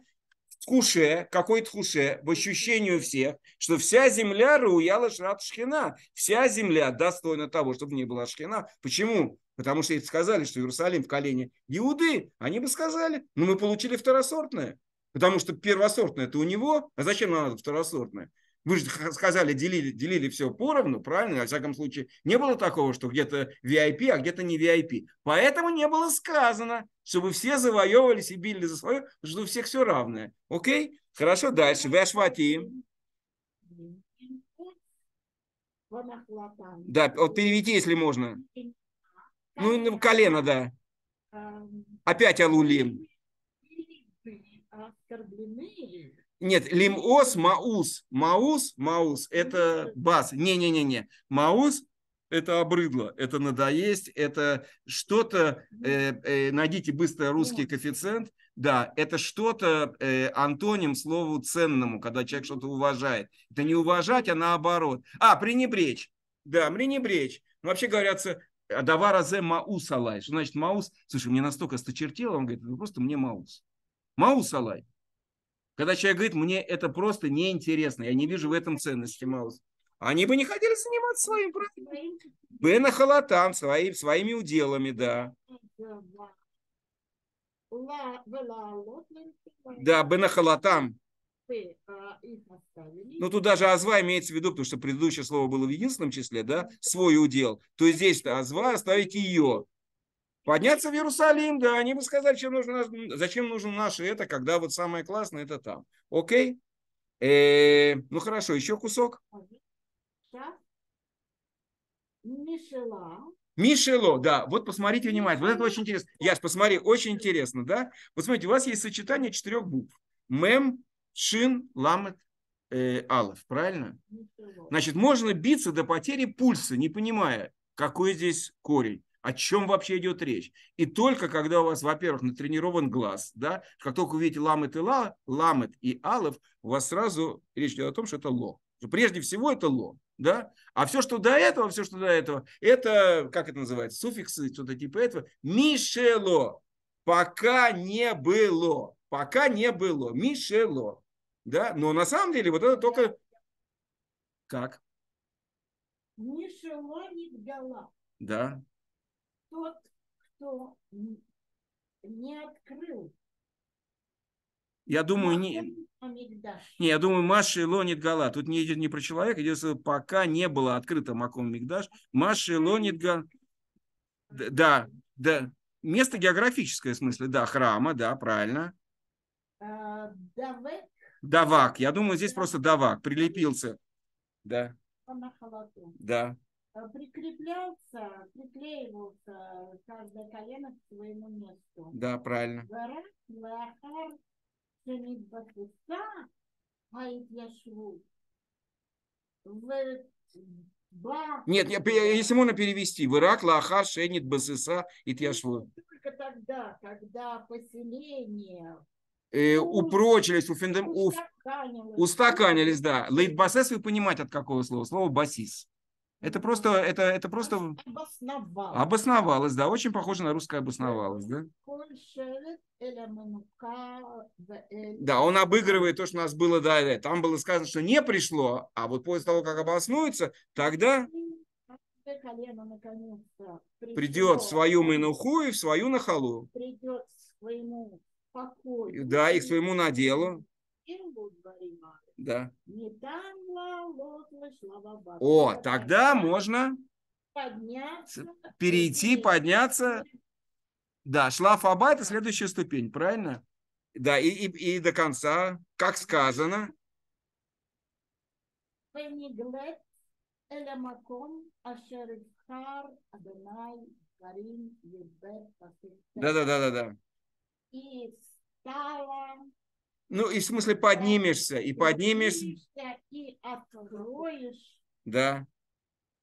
тхуше, какой то тхуше, в ощущении всех, что вся земля руяла шрат шхина. Вся земля достойна того, чтобы не была шхина. Почему? Потому что если сказали, что Иерусалим в колене Иуды, они бы сказали, ну мы получили второсортное. Потому что первосортное это у него, а зачем нам надо второсортное? Вы же сказали, делили, делили все поровну, правильно? Во всяком случае, не было такого, что где-то VIP, а где-то не VIP. Поэтому не было сказано, чтобы все завоевывались и били за свое, потому что у всех все равное. Окей? Хорошо, дальше. Вы ашватим. Да, вот переведи, если можно. Ну, колено, да. Опять алулим оскорблены. Нет, лимос, маус. Маус, маус – это бас. Не-не-не-не. Маус – это обрыдло, это надоесть, это что-то, э, э, найдите быстро русский коэффициент, да, это что-то э, антоним слову ценному, когда человек что-то уважает. Это не уважать, а наоборот. А, пренебречь. Да, пренебречь. Ну, вообще говорятся, «А дава разе маус алай. Что значит маус? Слушай, мне настолько сточертело, он говорит, ну просто мне маус. Маус алай. Когда человек говорит, мне это просто неинтересно, я не вижу в этом ценности Маус. Они бы не хотели заниматься своим правильным. Бена халатам, своим, своими уделами, да. Да, Бена халатам. Ну, тут даже азва имеется в виду, потому что предыдущее слово было в единственном числе, да, свой удел. То есть здесь азва оставить ее подняться в Иерусалим, да, они бы сказали, чем нужно, зачем нужно наше это, когда вот самое классное это там. Окей? Э, ну хорошо, еще кусок. Мишела. Мишело, да, вот посмотрите внимательно, вот это очень интересно. Яс, посмотри, очень интересно, да? Вот смотрите, у вас есть сочетание четырех букв. Мем, шин, ламет, э, алов, правильно? Значит, можно биться до потери пульса, не понимая, какой здесь корень о чем вообще идет речь. И только когда у вас, во-первых, натренирован глаз, да, как только увидите ламет и, ла, ламет и алов, у вас сразу речь идет о том, что это ло. прежде всего это ло. Да? А все, что до этого, все, что до этого, это, как это называется, суффиксы, что-то типа этого, мишело. Пока не было. Пока не было. Мишело. Да? Но на самом деле вот это только... Как? Мишело не вдала. Да, тот, кто не открыл. Я думаю, не... Не, я думаю, Маша и Лонит Гала. Тут не идет не про человека, идет, пока не было открыто Маком Мигдаш. Маша и Лонит Гала. Да, да. Место географическое, в смысле, да, храма, да, правильно. А, Давек. Давак. Я думаю, здесь просто давак. Прилепился. Да. Да. Э, прикреплялся, приклеивался каждое колено к своему месту. Да, правильно. А Нет, я, если можно перевести. В Ирак, Лахар, Шенит, Басиса и Тьяшву. Ну, только тогда, когда поселение э, упрочились, уфендем, уф, устаканились, да. Лейтбасес вы понимаете от какого слова? Слово басис. Это просто, это, это просто обосновалось. обосновалось, да, очень похоже на русское обосновалось, да. Да, он обыгрывает то, что у нас было далее. Там было сказано, что не пришло, а вот после того, как обоснуется, тогда придет в свою минуху и в свою нахалу. Придет к своему покою. Да, и к своему наделу да. О, тогда можно подняться, перейти, подняться. Да, шлафаба – это следующая ступень, правильно? Да, и, и, и до конца, как сказано. Да, да, да, да, да. И стала ну, и в смысле поднимешься, и поднимешься. И откроешь. Да.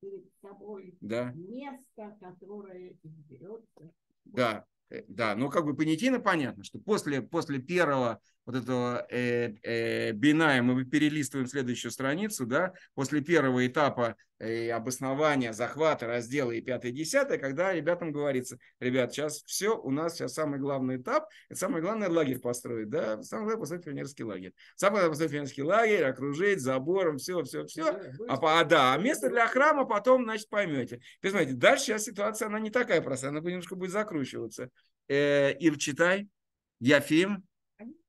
Перед собой да. место, которое изберется. Да, э, да. Ну, как бы понятийно понятно, что после, после первого вот этого э, э, биная, мы перелистываем следующую страницу, да, после первого этапа э, обоснования, захвата, раздела и пятое, и когда ребятам говорится, ребят, сейчас все, у нас сейчас самый главный этап, это самое главное лагерь построить, да, самый главный построить пионерский лагерь. самый главный построить пионерский лагерь, окружить забором, все, все, все. А, а да, а место для храма потом, значит, поймете. Понимаете, дальше сейчас ситуация, она не такая простая, она немножко будет закручиваться. Э, Ир, читай. Яфим,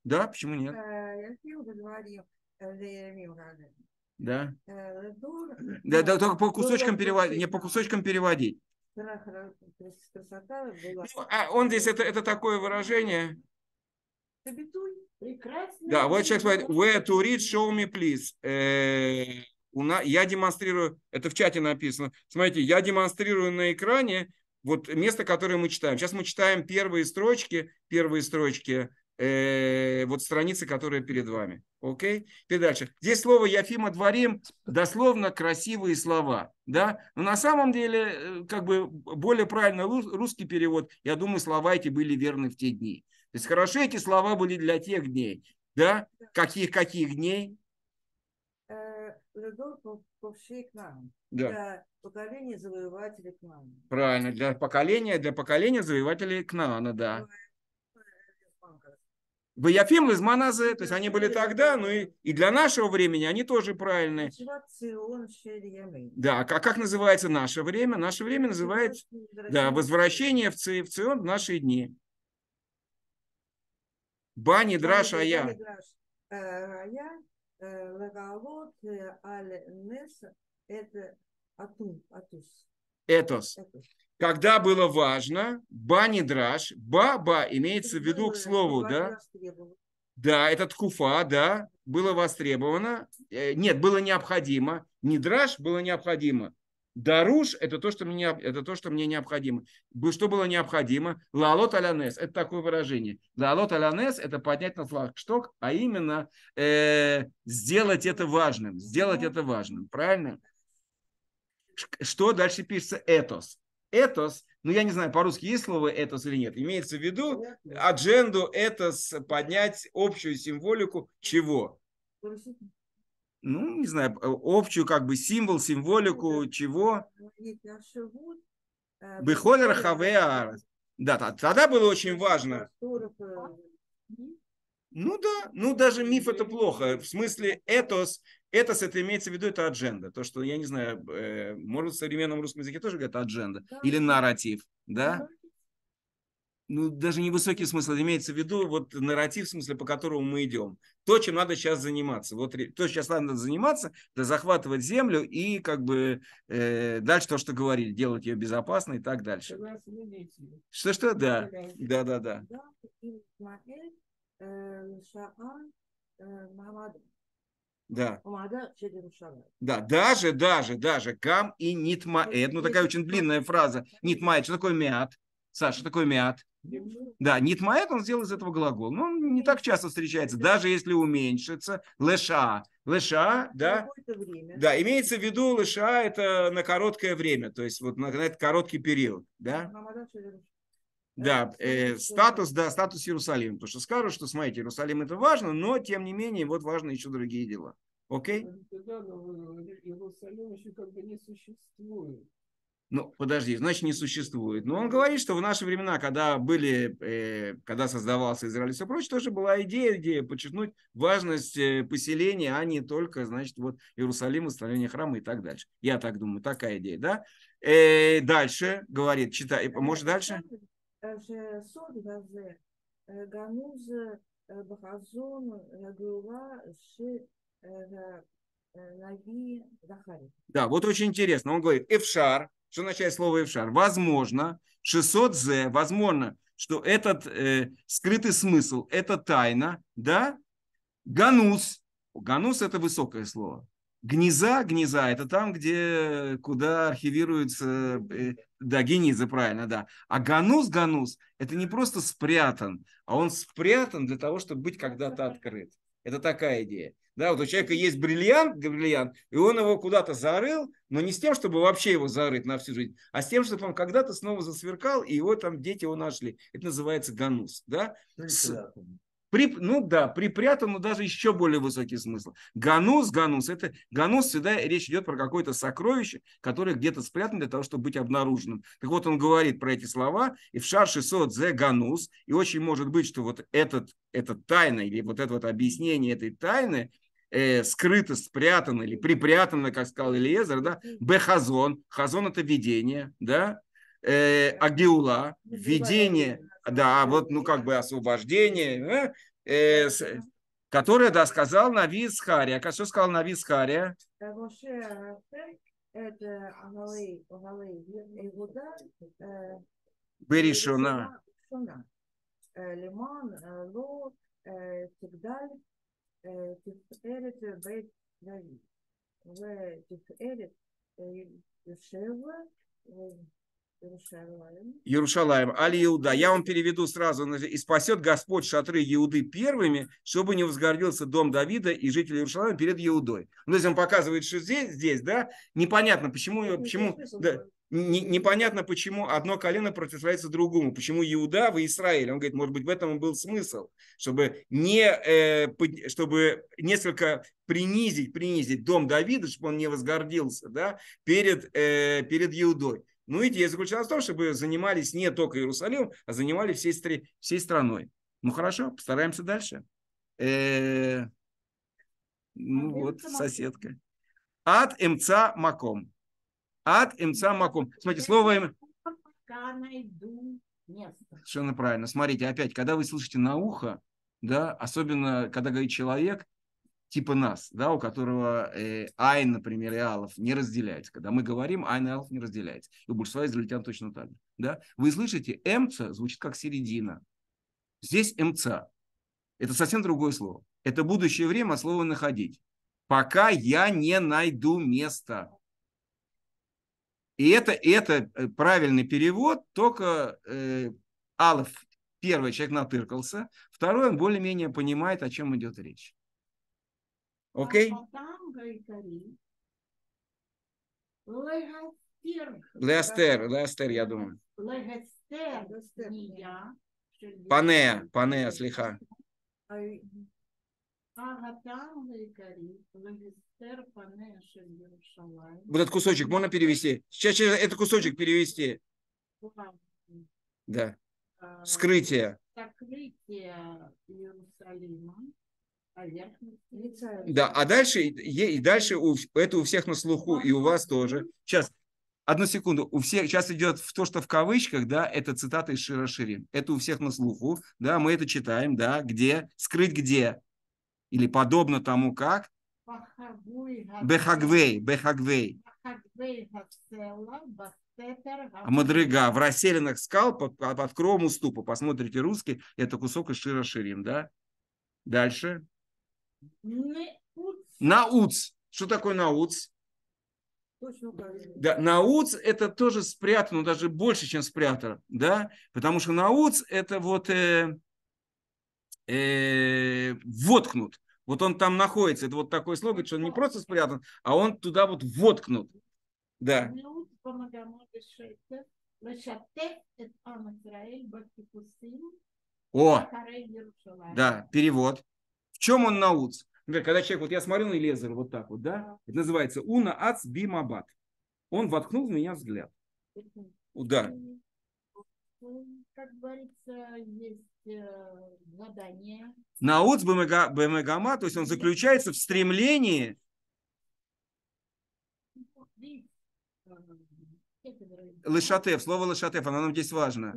да, почему нет? Э, э, э, да. Да, да, только по кусочкам переводить, не по кусочкам переводить. а он здесь, это, это такое выражение. Да, вот человек говорит, where to read, show me, please. у нас, я демонстрирую, это в чате написано. Смотрите, я демонстрирую на экране вот место, которое мы читаем. Сейчас мы читаем первые строчки, первые строчки Э, вот страницы, которые перед вами. Окей? Теперь дальше. Здесь слово Яфима Дворим, дословно красивые слова. Да? Но на самом деле, э, как бы более правильно русский перевод, я думаю, слова эти были верны в те дни. То есть хорошо эти слова были для тех дней. Да? Каких, каких дней? Э, повшей к нам. Да. Для поколения завоевателей к нам. Правильно, для поколения, для поколения завоевателей к нам, да. Ваяфим из Маназе, то есть они были тогда, но ну и, и для нашего времени они тоже правильные. Да, а как называется наше время? Наше время называет да, возвращение в, Ци, в Цион в наши дни. Бани Драш Ая. Э, э, э, это Атус этос. Когда было важно, ба не драж, ба, ба, имеется в виду к слову, да? Да, этот куфа, да, было востребовано. Э, нет, было необходимо. Не драж, было необходимо. Даруш – это то, что мне, это то, что мне необходимо. Что было необходимо? Лалот алянес – это такое выражение. Лалот алянес – это поднять на флагшток, а именно э, сделать это важным. Сделать это важным. Правильно? Что дальше пишется этос? Этос, ну я не знаю, по-русски есть слово этос или нет, имеется в виду адженду, этос, поднять общую символику чего? Ну, не знаю, общую как бы символ, символику ну чего? Э, Бехолер хавеар. Да, тогда было очень важно. Э, ну да, ну даже миф это плохо. В смысле этос это, это имеется в виду, это адженда. То, что, я не знаю, э, может, в современном русском языке тоже говорят адженда да. или нарратив, да? да? Ну, даже невысокий смысл, имеется в виду вот нарратив, в смысле, по которому мы идем. То, чем надо сейчас заниматься. Вот то, чем сейчас надо заниматься, это захватывать землю и как бы э, дальше то, что говорили, делать ее безопасной и так дальше. Что-что? Да, да, да. да. Да. Да, даже, даже, даже. Кам и нитмаэд. Ну, такая очень длинная э. фраза. Нитмаэд. Что такое мят? Саша, что такое мят? Да, нитмаэд он сделал из этого глагол. Но он не так часто встречается, даже если уменьшится. Леша. Леша, да? Да, имеется в виду леша это на короткое время, то есть вот на этот короткий период, да? Да, э, статус, да, статус Иерусалима. Потому что скажут, что, смотрите, Иерусалим это важно, но, тем не менее, вот важны еще другие дела. Окей? Да, но Иерусалим еще как бы не существует. Ну, подожди, значит, не существует. Но он говорит, что в наши времена, когда были, э, когда создавался Израиль и все прочее, тоже была идея, идея подчеркнуть важность э, поселения, а не только, значит, вот Иерусалим, восстановление храма и так дальше. Я так думаю, такая идея, да? Э, дальше, говорит, читай, может дальше? שסוד הזה גנוז בחזון הגאולה שנביא Захарий. Да, вот очень интересно. Он говорит, эфшар, что означает слово эфшар? Возможно, 600 з, возможно, что этот э, скрытый смысл, это тайна, да? Ганус, ганус это высокое слово. Гнеза, гнеза – это там, где, куда архивируется, э, да, гениза, правильно, да. А ганус, ганус – это не просто спрятан, а он спрятан для того, чтобы быть когда-то открыт. Это такая идея. Да, вот у человека есть бриллиант, бриллиант, и он его куда-то зарыл, но не с тем, чтобы вообще его зарыть на всю жизнь, а с тем, чтобы он когда-то снова засверкал, и его там дети его нашли. Это называется ганус. Да? При, ну да, припрятан, но даже еще более высокий смысл. Ганус, ганус, это ганус всегда речь идет про какое-то сокровище, которое где-то спрятано для того, чтобы быть обнаруженным. Так вот, он говорит про эти слова, и в шар 600 зе ганус, и очень может быть, что вот этот, эта тайна или вот это вот объяснение этой тайны, э, скрыто, спрятано или припрятано, как сказал Элиезер, да, бехазон, хазон это видение, да, э, агиула, видение, да, вот, ну, как бы освобождение, э, с, которое, да, сказал Нави Исхария. А что сказал Нави Исхария? Берешуна. Лиман, Ло, Тигдаль, Тиферет, Бейт, Давид. В Тиферет, Шева, Иерушалаем, Али Иуда. Я вам переведу сразу. И спасет Господь шатры Иуды первыми, чтобы не возгордился дом Давида и жители Иерушалаема перед Иудой. Ну, если он показывает, что здесь, здесь да, непонятно, почему, ну, почему, да, не, непонятно, почему одно колено противостоится другому, почему Иуда в Израиле. Он говорит, может быть, в этом и был смысл, чтобы, не, э, чтобы несколько принизить, принизить дом Давида, чтобы он не возгордился да, перед, э, перед Иудой. Но ну, идея заключалась в том, чтобы занимались не только Иерусалимом, а занимались всей, всей страной. Ну хорошо, постараемся дальше. Э, ну вот, а а соседка. Ад МЦА Маком. А Ад МЦА Маком. Смотрите, слово... Совершенно правильно. Смотрите, опять, когда вы слышите на ухо, да, особенно когда говорит человек, типа нас, да, у которого э, Айн, например, и Алов не разделяется. Когда мы говорим, Айн и Алов не разделяется. И у большинства израильтян точно так же. Да? Вы слышите, МЦ звучит как середина. Здесь МЦ. Это совсем другое слово. Это будущее время от а слова «находить». Пока я не найду место. И это, это э, правильный перевод, только э, Алов, первый человек натыркался, второй он более-менее понимает, о чем идет речь. Лестер, Лестер, я думаю. פניה, פניה, סליחה. Вот этот кусочек можно перевести? Сейчас, сейчас этот кусочек перевести. Да. А, Скрытие. Сокрытие Иерусалима. А да, а дальше, и дальше это у всех на слуху, и у вас тоже. Сейчас, одну секунду. У всех, сейчас идет в то, что в кавычках, да, это цитата из Широширин. Это у всех на слуху, да, мы это читаем, да, где, скрыть где. Или подобно тому, как. Бехагвей, Бехагвей. Мадрыга в расселенных скал под, под кровом уступа. Посмотрите русский, это кусок из Шира да? Дальше. Науц. Что такое науц? Да, науц это тоже спрятано, даже больше, чем спрятано, да, потому что науц это вот э, э, воткнут, вот он там находится, это вот такой слоган, что он не просто спрятан, а он туда вот воткнут, да. О, да, перевод чем он науц? когда человек, вот я смотрю на Лезер вот так вот, да, это называется уна ац бимабат. Он воткнул в меня взгляд. Удар. Как говорится, есть гадание. Науц бемегама, то есть он заключается в стремлении Лышатев, слово лышатев, оно нам здесь важно.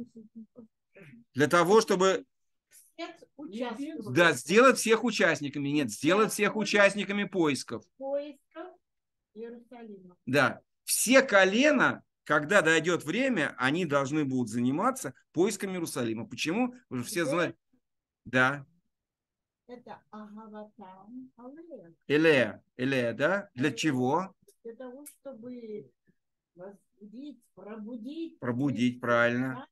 Для того, чтобы участников. Да, сделать всех участниками. Нет, сделать всех участниками поисков. Поисков Иерусалима. Да. Все колена, когда дойдет время, они должны будут заниматься поисками Иерусалима. Почему? Уже все знают. Да. Это Агаватам Элея. Элея, да? Для чего? Для того, чтобы пробудить. Пробудить, правильно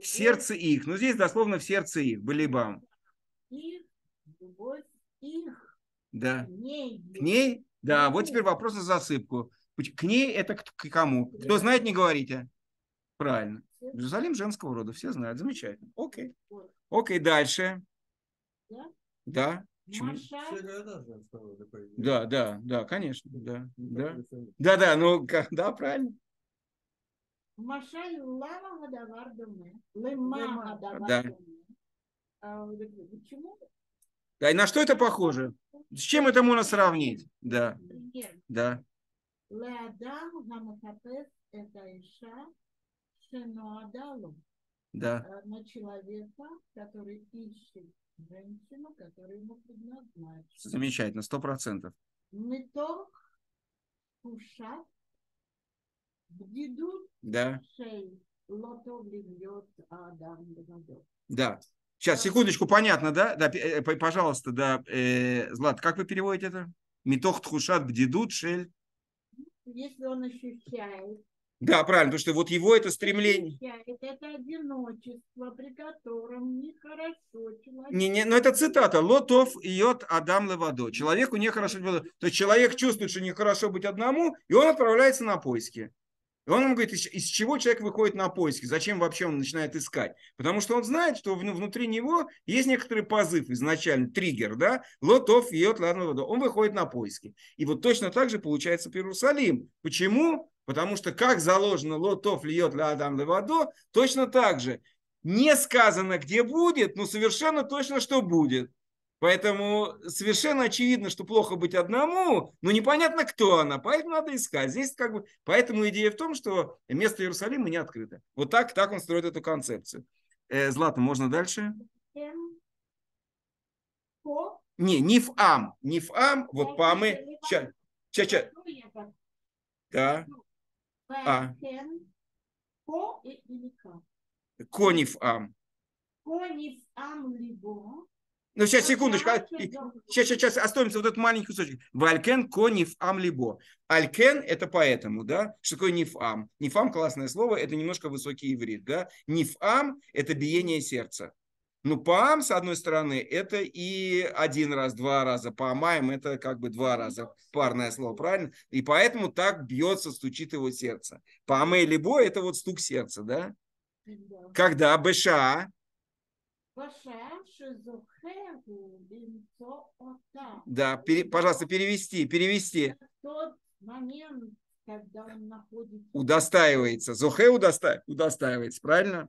в сердце их. Ну, здесь дословно в сердце их, Балибам. Их, любовь их. Да. К ней. К ней? Да, вот теперь вопрос на засыпку. К ней это к, к кому? Кто знает, не говорите. Правильно. Иерусалим женского рода, все знают, замечательно. Окей. Окей, дальше. Да? Да. Почему? Да, да, да, конечно, да, ну, да. Да, да, ну, да, правильно. משל למה הדבר דומה? למה הדבר Почему? Да, на что это похоже? С чем это можно сравнить? Да. Да. Да. А, на человека, который ищет женщину, которая ему предназначена. Замечательно, сто процентов. Метох кушат Деду да. шеи, лото влюблет Адам Да. Сейчас, секундочку, понятно, да? да э, пожалуйста, да, э, Злат, как вы переводите это? Митох тхушат бдидут шель. Если он ощущает. Да, правильно, потому что вот его это стремление. Ощущает, это одиночество, при котором нехорошо человек. Не, не, но ну, это цитата. Лотов иот Адам Левадо. Человеку нехорошо. То есть человек чувствует, что нехорошо быть одному, и он отправляется на поиски. И он ему говорит, из, из чего человек выходит на поиски, зачем вообще он начинает искать. Потому что он знает, что внутри него есть некоторый позыв изначально, триггер, да, лотов, йод, ладно, ну, вода. Он выходит на поиски. И вот точно так же получается Иерусалим. Почему? Потому что как заложено лотов, льет, ладам, левадо, точно так же. Не сказано, где будет, но совершенно точно, что будет. Поэтому совершенно очевидно, что плохо быть одному, но непонятно, кто она. Поэтому надо искать. Здесь как бы... Поэтому идея в том, что место Иерусалима не открыто. Вот так, так он строит эту концепцию. Э, Злата, можно дальше? Не, не в ам. Не в ам. Вот памы. Ча, ча, ча. Да. А. Кониф ам. Кониф ам либо. Ну, сейчас, секундочку. Сейчас, а, сейчас, остановимся вот этот маленький кусочек. Валькен ко нифам либо. Алькен – это поэтому, да? Что такое нифам? Нифам – классное слово, это немножко высокий иврит, да? Нифам – это биение сердца. Ну, паам, с одной стороны, это и один раз, два раза. Паамаем – это как бы два раза. Парное слово, правильно? И поэтому так бьется, стучит его сердце. Паамей либо – это вот стук сердца, да? Когда бэша… Бэша – да, пере, пожалуйста, перевести, перевести. Удостаивается. Зохе удоста... удостаивается, правильно?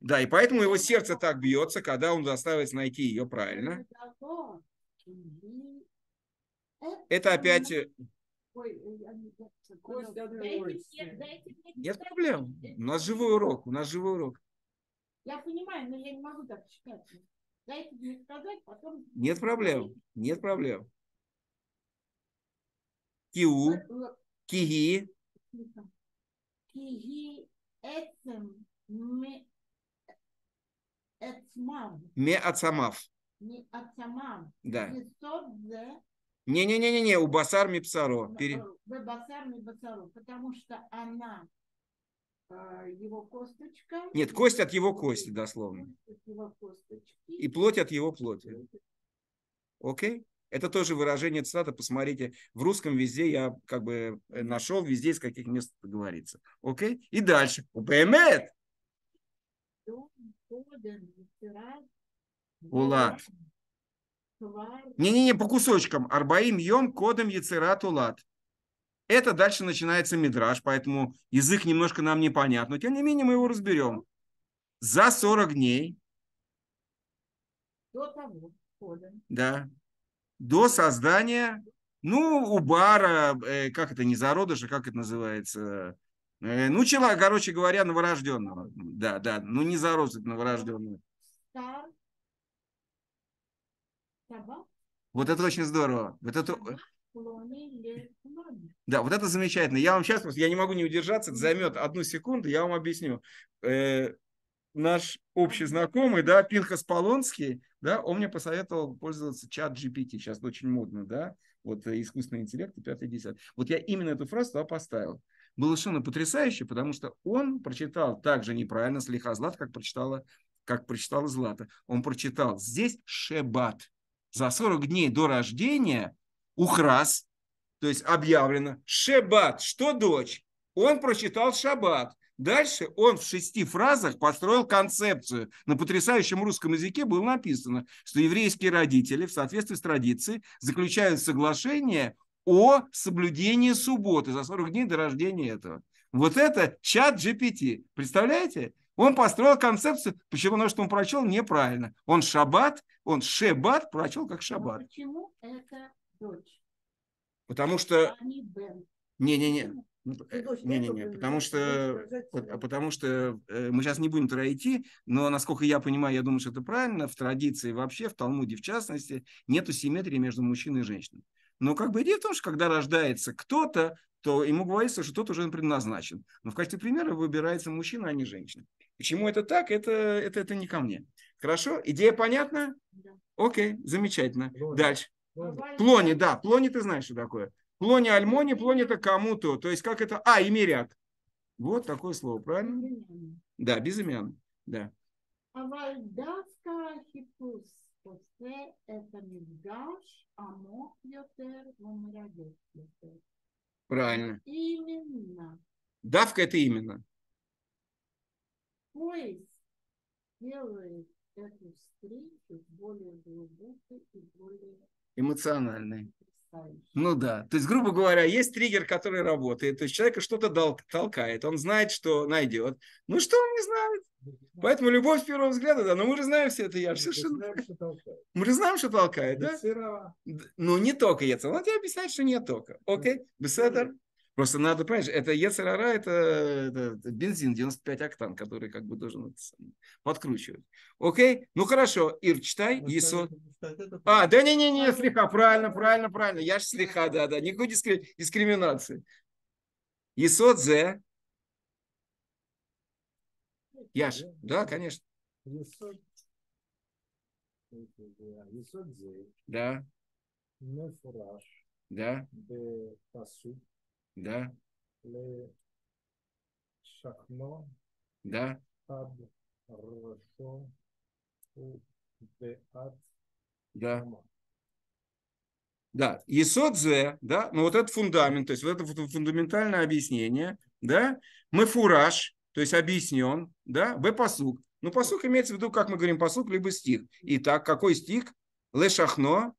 Да, и поэтому его сердце так бьется, когда он удостаивается найти ее, правильно? Это опять... Э, Нет проблем. У нас живой урок, у нас живой урок. Я понимаю, но я не могу так читать. Дайте мне сказать, потом... Нет проблем, нет проблем. Киу, э, киги. Киги эцем ме эцмав. Ме ацамав. Ме ацамав. Да. Не-не-не-не, не, у басар ми псаро. Бе э, басар ми басаро, потому что она а, его косточка. Нет, кость от его кости, дословно. Его и плоть от его плоти. Окей? Это тоже выражение цитата, посмотрите, в русском везде я как бы э, нашел, везде из каких мест это говорится. Окей? И дальше. Убемет! Улад. Не-не-не, по кусочкам. Арбаим йом кодом яцерат улад. Это дальше начинается мидраж, поэтому язык немножко нам непонятно, тем не менее мы его разберем. За 40 дней. До того Да. До создания, ну, у бара, э, как это, не зародыша, как это называется, э, ну, человек, короче говоря, новорожденного. Да, да, ну, не зародыш, новорожденного. Стар. Собак. Вот это очень здорово. Вот это... Лони, да, вот это замечательно. Я вам сейчас, я не могу не удержаться, это займет одну секунду, я вам объясню. Э, наш общий знакомый, да, Пинхас Полонский, да, он мне посоветовал пользоваться чат GPT, сейчас очень модно, да, вот э, искусственный интеллект, 5-10. Вот я именно эту фразу туда поставил. Было совершенно потрясающе, потому что он прочитал так же неправильно с Злат, как прочитала, как прочитала Злата. Он прочитал здесь Шебат. За 40 дней до рождения Ухрас, то есть объявлено, шаббат, что дочь? Он прочитал шаббат. Дальше он в шести фразах построил концепцию. На потрясающем русском языке было написано, что еврейские родители в соответствии с традицией заключают соглашение о соблюдении субботы за 40 дней до рождения этого. Вот это чат GPT. Представляете? Он построил концепцию. Почему? Потому что он прочел неправильно. Он шаббат, он шебат прочел как шаббат. Но почему это дочь? Потому что... Не-не-не. Не-не-не, потому что, потому что мы сейчас не будем туда но, насколько я понимаю, я думаю, что это правильно, в традиции вообще, в Талмуде в частности, нету симметрии между мужчиной и женщиной. Но как бы идея в том, что когда рождается кто-то, то ему говорится, что тот уже предназначен. Но в качестве примера выбирается мужчина, а не женщина. Почему это так, это, это, это не ко мне. Хорошо? Идея понятна? Да. Окей, замечательно. Логика. Дальше. Плони, да, плони ты знаешь, что такое. Плони альмони, плони это кому-то. То есть как это? А, имеряк. Вот такое слово, правильно? Безымянный. Да, безымянный. Да. А вальдавка хипус. Это мигдаш, а мог Правильно. Именно. Давка это именно. Поиск делает эту встречу более глубокой и более эмоциональный. Ну да. То есть, грубо говоря, есть триггер, который работает. То есть человека что-то толкает. Он знает, что найдет. Ну что он не знает? Поэтому любовь с первого взгляда, да. Но мы же знаем все это. Я мы совершенно... знаем, что толкает. Мы же знаем, что толкает, да? Ну не только я. Но тебе объясняет, что не только. Окей? Беседер? Просто надо, понимаешь, это Ецерара, это, это бензин 95 октан, который как бы должен подкручивать. Окей? Ну хорошо, Ир, читай. Ну, Исо... А, да не-не-не, слегка, правильно, правильно, правильно. Я же слегка, да-да, никакой дискри... дискриминации. Исот зе. Яш, да, конечно. Да. Да. Да. Ле шахно. Да. Таб рошо у деат. Да. Да, Есодзе, да, но ну вот этот фундамент, то есть вот это фундаментальное объяснение, да, мы фураж, то есть объяснен, да, в посук. Ну, посук имеется в виду, как мы говорим, посук либо стих. Итак, какой стих? Лешахно,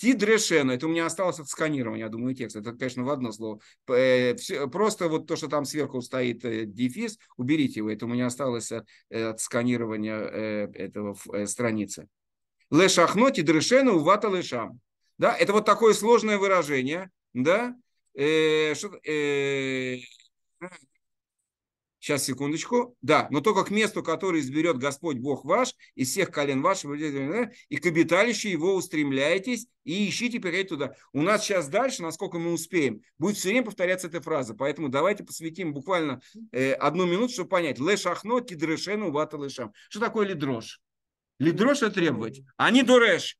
Хидрешена, это у меня осталось от сканирования, я думаю, текста. Это, конечно, в одно слово. Э, просто вот то, что там сверху стоит э, дефис, уберите его. Это у меня осталось от, э, от сканирования этого страницы. Лешахно тидрешена увата лешам. Да, это вот такое сложное выражение, да, э, что, э, Сейчас, секундочку. Да, но только к месту, которое изберет Господь Бог ваш, из всех колен ваших, и к обиталищу его устремляйтесь, и ищите перейти туда. У нас сейчас дальше, насколько мы успеем, будет все время повторяться эта фраза. Поэтому давайте посвятим буквально э, одну минуту, чтобы понять. Лешахно кидрешену вата лешам. Что такое лидрош? Лидрош – это требовать. А не дуреш.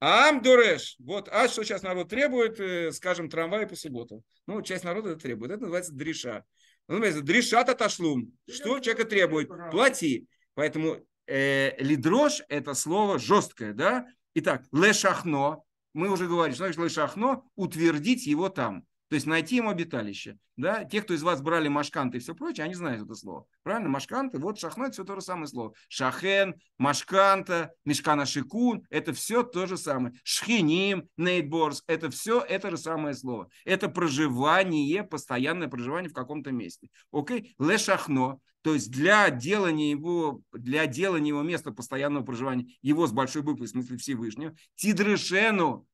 Ам дуреш. Вот, а что сейчас народ требует, э, скажем, трамвай по субботам. Ну, часть народа это требует. Это называется дриша. Ну, Дришата ташлум. Что человека требует? Плати. Поэтому э, лидрош – это слово жесткое. Да? Итак, лешахно. Мы уже говорили, что значит лешахно – утвердить его там. То есть найти ему обиталище. Да? Те, кто из вас брали машканты и все прочее, они знают это слово. Правильно? Машканты, вот шахнат, все то же самое слово. Шахен, машканта, мешкана шикун, это все то же самое. Шхиним, нейтборс, это все это же самое слово. Это проживание, постоянное проживание в каком-то месте. Окей? Лешахно, то есть для делания его, для делания его места постоянного проживания, его с большой буквы, в смысле Всевышнего, Тидрышену,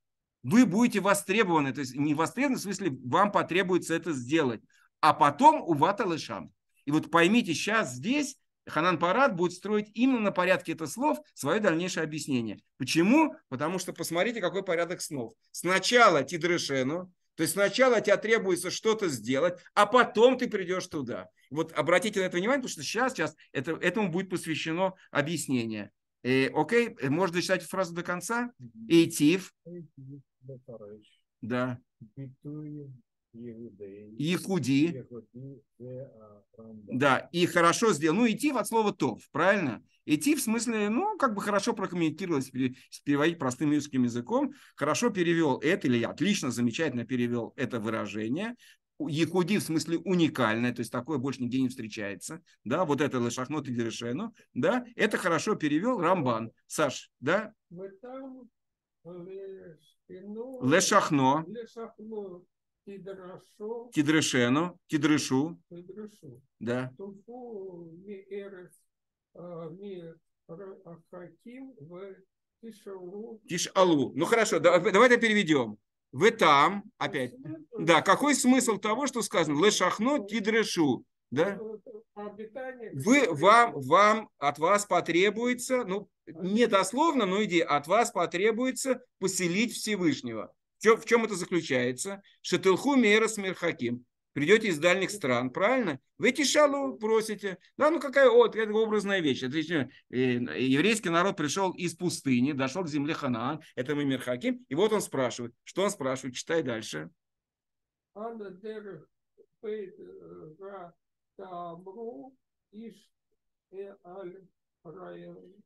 вы будете востребованы. То есть не востребованы, в смысле, вам потребуется это сделать. А потом у ваталышам. И вот поймите, сейчас здесь Ханан Парад будет строить именно на порядке этих слов свое дальнейшее объяснение. Почему? Потому что посмотрите, какой порядок снов. Сначала Тидрышену, то есть сначала тебе требуется что-то сделать, а потом ты придешь туда. Вот обратите на это внимание, потому что сейчас, сейчас это, этому будет посвящено объяснение. Э, окей, можно читать фразу до конца? Итив да. Якуди. Да, и хорошо сделал. Ну, идти от слова тов, правильно? Идти в смысле, ну, как бы хорошо прокомментировалось, переводить простым русским языком. Хорошо перевел это, или я отлично, замечательно перевел это выражение. Якуди в смысле уникальное, то есть такое больше нигде не встречается, да, вот это лешахнот и дерешено. да, это хорошо перевел Рамбан, Саш, да? Мы там, ну, Лешахно. Лешахно. Кидрешено. Кидрешу. Да. тишалу. А, ну хорошо, да, давайте переведем. Вы там, опять. Да, какой смысл того, что сказано? Лешахно кидрешу. Да? Вы, вам, вам от вас потребуется, ну, не дословно, но идея, от вас потребуется поселить Всевышнего. В чем, в чем это заключается? Шетылху мерас мирхаким. Придете из дальних стран, правильно? Вы эти шалу просите. Да, ну какая вот, это образная вещь. Отлично. Э, еврейский народ пришел из пустыни, дошел к земле Ханаан, это мы Мирхаким. И вот он спрашивает. Что он спрашивает? Читай дальше. Э,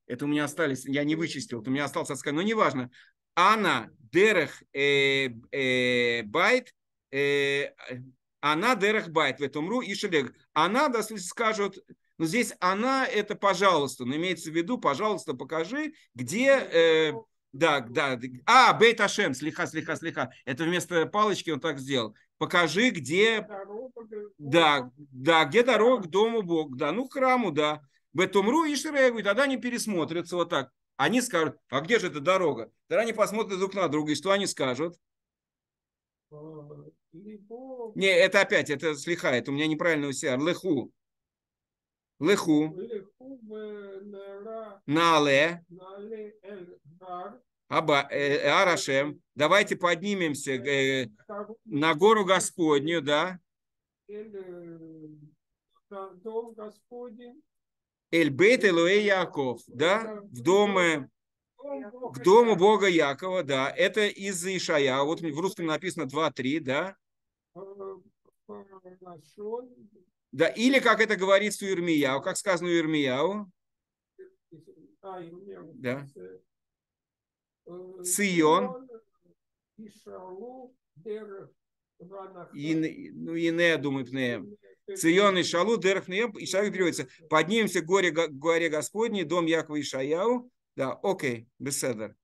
это у меня остались, я не вычистил, у меня остался отскан, но неважно. Она дерех э, э, байт, э, она дерех байт в этом ру и шелег. Она, да, скажут, но ну, здесь она это пожалуйста, но имеется в виду, пожалуйста, покажи, где... Э, да, да. А, Бейт Ашем, слегка, слегка, слегка. Это вместо палочки он так сделал покажи, где, да, да, где дорога к дому Бога, да, ну, к храму, да. Бетумру и Шрегу, и тогда они пересмотрятся вот так. Они скажут, а где же эта дорога? Тогда они посмотрят друг на друга, и что они скажут? А, Не, это опять, это слиха, это у меня неправильный у себя. Леху. Леху. Э, Нале. Аба, э, э, Арашем, давайте поднимемся э, на гору Господню, да? Эль Бет Элуэ Яков, да, в доме, к дому Бога Якова, да, это из Ишая, вот в русском написано 2-3, да. Да, или как это говорится у Ирмияу, как сказано у Ирмияу. А, да. Цион, и, ну, и не думаю, не. Цион и Шалу, не. и Шалу переводится. Поднимемся к горе, горе Господней, дом Якова и Шаяу. Да, окей, беседер.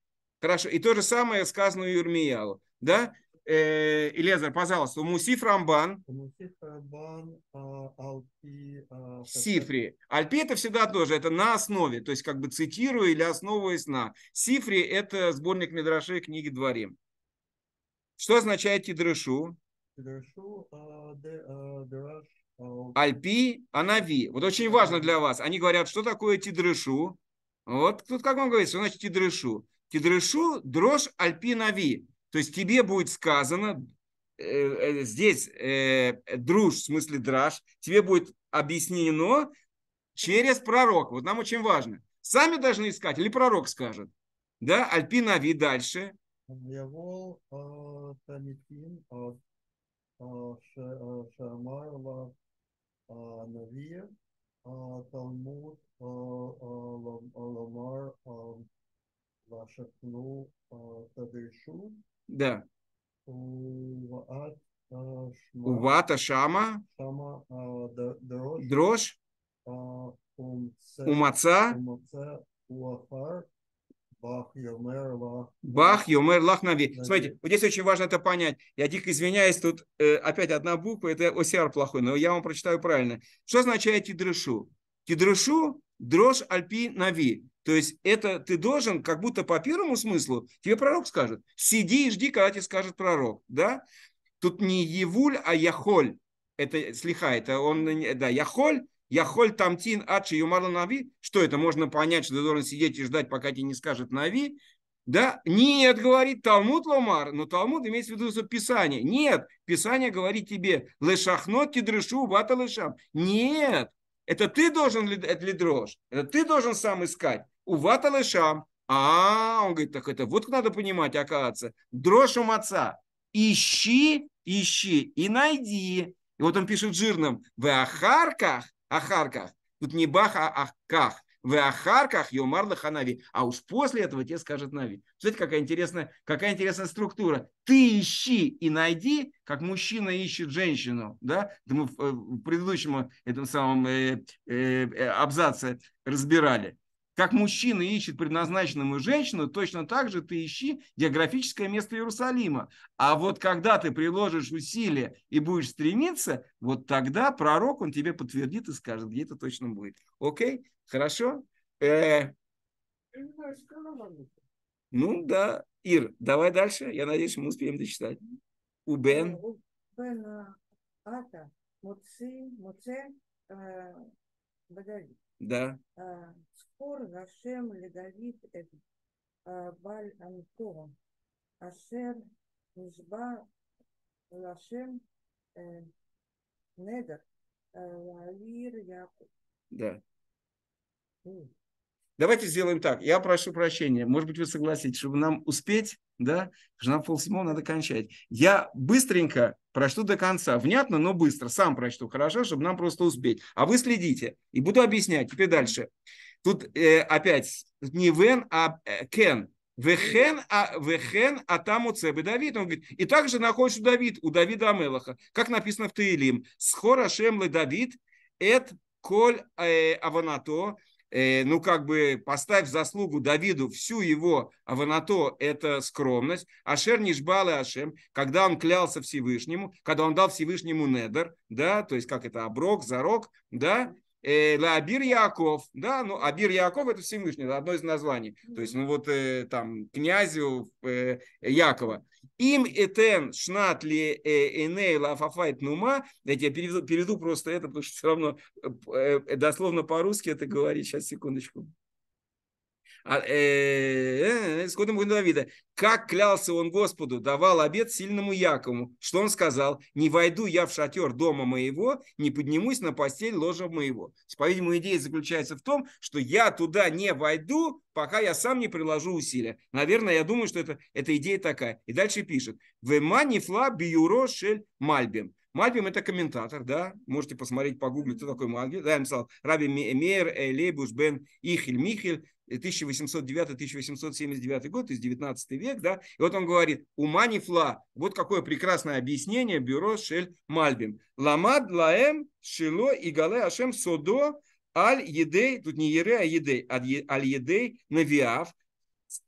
Хорошо. И то же самое сказано у Юрмиялу. Да? Э, Илезар, пожалуйста, Мусиф Рамбан. Мусиф Рамбан, а, а Сифри. Альпи это всегда тоже, это на основе, то есть как бы цитирую или основываясь на. Сифри это сборник Медраши книги Дворим. Что означает Тидрашу? Тидрашу, а, а, Альпи, Анави. Вот очень важно для вас. Они говорят, что такое тидрышу. Вот тут как вам говорится, что значит тидрышу? Тидрышу, дрожь, альпи, нави. То есть тебе будет сказано, э, э, здесь э, друж, в смысле драж, тебе будет объяснено через пророк. Вот нам очень важно. Сами должны искать, или пророк скажет. Да, Альпина Ви дальше. Талмуд Ламар Вашахну Тадышу да. Увата шама. Шама а, дрожь. А, Умаца. Бах, Йомер, Лах. Нави. Смотрите, вот здесь очень важно это понять. Я дико извиняюсь, тут э, опять одна буква, это ОСР плохой, но я вам прочитаю правильно. Что означает тидрешу? Тидрешу дрож альпи нави. То есть это ты должен, как будто по первому смыслу, тебе пророк скажет, сиди и жди, когда тебе скажет пророк, да? Тут не Евуль, а Яхоль. Это слиха, это он, да, Яхоль, Яхоль тамтин адши юмарла нави. Что это? Можно понять, что ты должен сидеть и ждать, пока тебе не скажет нави. Да? Нет, говорит Талмуд Ломар, но Талмуд имеется в виду что Писание. Нет, Писание говорит тебе, лешахнот кедрышу вата лешам. Нет, это ты должен лидрож, это ты должен сам искать. У вата А, он говорит, так это вот надо понимать, оказывается. Дрожь у отца. Ищи, ищи и найди. И вот он пишет жирным. В ахарках, ахарках. Тут не бах, а ахках. В Ахарках Йомар Нави. А уж после этого тебе скажет Нави. Смотрите, какая интересная, какая интересная структура. Ты ищи и найди, как мужчина ищет женщину. Да? Это мы э, в предыдущем этом самом э, э, э абзаце разбирали. Как мужчина ищет предназначенную женщину, точно так же ты ищи географическое место Иерусалима. А вот когда ты приложишь усилия и будешь стремиться, вот тогда пророк, он тебе подтвердит и скажет, где это точно будет. Окей? Хорошо? Э, ну да, Ир, давай дальше. Я надеюсь, мы успеем дочитать. У Бен. Ну, э, да. Э, Хор Гашем Ледавид э, Баль Анто э, Ашер Нишба Лашем э, Недер Лавир Якуб. Да. Давайте сделаем так. Я прошу прощения. Может быть, вы согласитесь, чтобы нам успеть, да? Что нам полседьмого надо кончать. Я быстренько прочту до конца. Внятно, но быстро. Сам прочту. Хорошо, чтобы нам просто успеть. А вы следите. И буду объяснять. Теперь дальше. Тут э, опять не вен, а э, кен. Вехен, а, вехен, а там у цебы Давид. Он говорит, и также находится Давид, у Давида Амелаха, как написано в Таилим. Схора шемлы Давид, эт коль э, аванато, э, ну как бы поставь заслугу Давиду всю его аванато, это скромность. Ашер нишбал и ашем, когда он клялся Всевышнему, когда он дал Всевышнему недер, да, то есть как это, оброк, зарок, да, Э, Лабир Яков, да, ну, Абир Яков это Всевышний, это одно из названий, то есть, ну, вот э, там, князю э, Якова. Им этен шнат ли эней лафафайт нума, дайте я переведу, переведу просто это, потому что все равно дословно по-русски это говорить, сейчас, секундочку. А, э, э, э, скотом воин Давида. Как клялся он Господу, давал обед сильному Якову, что он сказал, не войду я в шатер дома моего, не поднимусь на постель ложа моего. По-видимому, идея заключается в том, что я туда не войду, пока я сам не приложу усилия. Наверное, я думаю, что это, эта идея такая. И дальше пишет. Вема нефла шель мальбим. Мальбим – это комментатор, да, можете посмотреть, погуглить, кто такой Мальбим. Да, я написал Раби Мейер Лейбуш Бен Ихиль Михель, 1809-1879 год, из 19 век, да, и вот он говорит, ума не вот какое прекрасное объяснение бюро Шель Мальбим. Ламад лаэм шило и гале ашем содо аль едей, тут не ере, а едей, а аль едей навиав,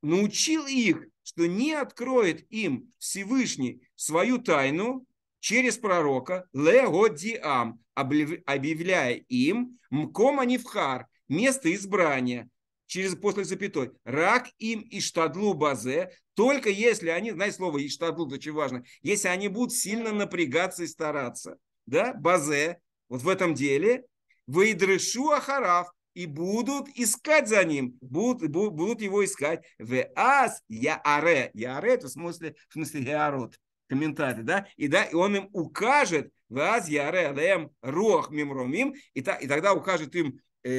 научил их, что не откроет им Всевышний свою тайну через пророка Легодиам, объявляя им мком место избрания, через после запятой. Рак им и штадлу базе, только если они, знаете слово и штадлу, это очень важно, если они будут сильно напрягаться и стараться. Да, базе, вот в этом деле, выдрешу ахарав и будут искать за ним, будут, будут его искать. В ас я аре, это в смысле, в смысле ярод, комментарий, да, и да, и он им укажет, в аз я аре алем рох мимромим, и, та, и тогда укажет им Э,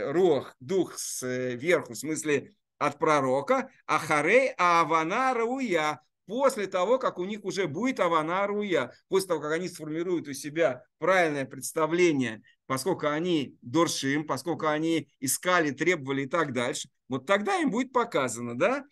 э, рух, дух сверху, в смысле от пророка, а харей а авана руя, после того, как у них уже будет авана руя, после того, как они сформируют у себя правильное представление, поскольку они доршим, поскольку они искали, требовали и так дальше, вот тогда им будет показано, да,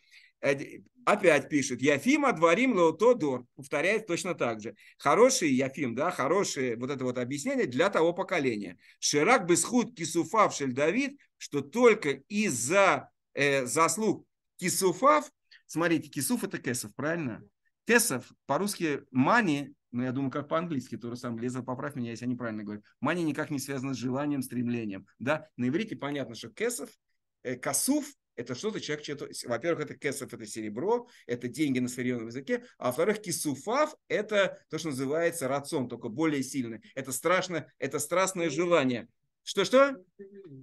Опять пишет, Яфима дворим лаутодор, повторяет точно так же. Хороший Яфим, да, хорошее вот это вот объяснение для того поколения. Ширак бесхуд кисуфав шель Давид, что только из-за э, заслуг кисуфав, смотрите, кисуф это кесов, правильно? Кесов по-русски мани, но ну, я думаю, как по-английски, то же самое. Лиза, поправь меня, если я неправильно говорю. Мани никак не связано с желанием, стремлением. Да? На иврите понятно, что кесов, э, косуф это что-то человек, что во-первых, это кесов, это серебро, это деньги на сырьевом языке, а во-вторых, кисуфав – это то, что называется рацион, только более сильное. Это страшно, это страстное желание. Что-что?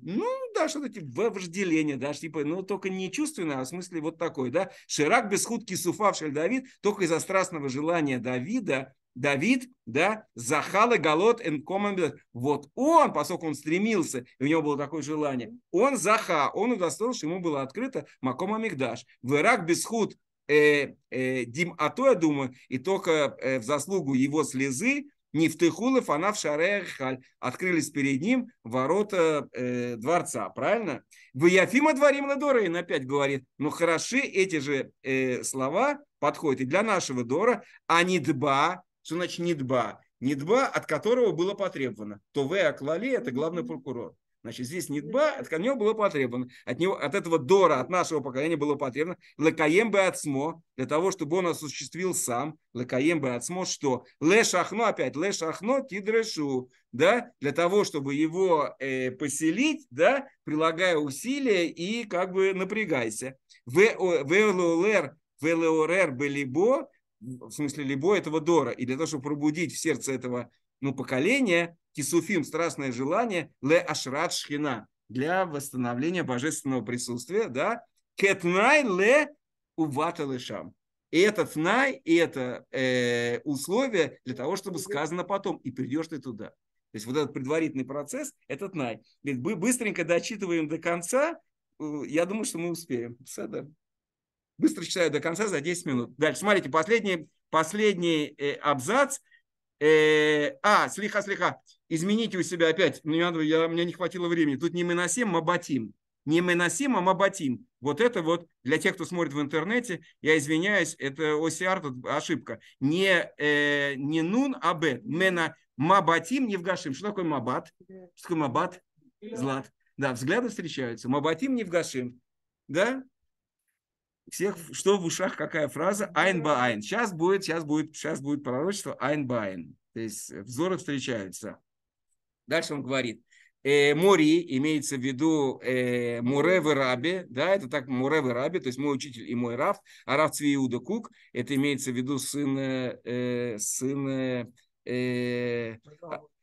Ну, да, что-то типа вожделение, да, типа, ну, только не чувственное, а в смысле вот такой, да. Ширак без худки суфав Шель Давид, только из-за страстного желания Давида Давид, да, захала голод энкоман. Вот он, поскольку он стремился, и у него было такое желание, он заха, он удостоился, ему было открыто Маком Амигдаш. В Ирак без худ э, э, Дим Ато, я думаю, и только э, в заслугу его слезы Нефтыхулов, она в Шареахаль. Открылись перед ним ворота э, дворца, правильно? В Яфима дворим и опять говорит, ну хороши эти же э, слова подходят и для нашего Дора, а не дба, что значит недба? Недба, от которого было потребовано. То в Аклали – это главный прокурор. Значит, здесь недба, от него было потребовано. От, него, от этого Дора, от нашего поколения было потребовано. Лакаем бы отсмо, для того, чтобы он осуществил сам. Лакаем бы отсмо, что? Ле шахно, опять, ле шахно тидрешу. Да? Для того, чтобы его э, поселить, да? прилагая усилия и как бы напрягайся. Велеолер, велеорер белибо, в смысле Либо этого Дора. И для того, чтобы пробудить в сердце этого ну, поколения, кисуфим, страстное желание, ле ашрат шхина, для восстановления божественного присутствия, да, кетнай ле увата лешам. И это тнай, и это э, условие для того, чтобы сказано потом, и придешь ты туда. То есть вот этот предварительный процесс, этот най. Ведь Мы быстренько дочитываем до конца, э, я думаю, что мы успеем. Все, да. Быстро читаю до конца за 10 минут. Дальше, смотрите, последний, последний э, абзац. Э, а, слегка слегка Измените у себя опять. Мне, ну, надо, я, мне не хватило времени. Тут не миносим, а батим. Не миносим, а мабатим. Вот это вот, для тех, кто смотрит в интернете, я извиняюсь, это OCR, тут ошибка. Не, э, не нун, а б. Мена мабатим не вгашим Что такое мабат? Что такое мабат? Злат. Да, взгляды встречаются. Мабатим не вгашим Да? всех, что в ушах, какая фраза? Айн ба айн. Сейчас будет, сейчас будет, сейчас будет пророчество айн ба айн. То есть э, взоры встречаются. Дальше он говорит. Э, Мори имеется в виду э, Муревы Раби, да, это так Муревы Раби, то есть мой учитель и мой раб а Рав Цвиуда Кук, это имеется в виду сын, э, э сын э, э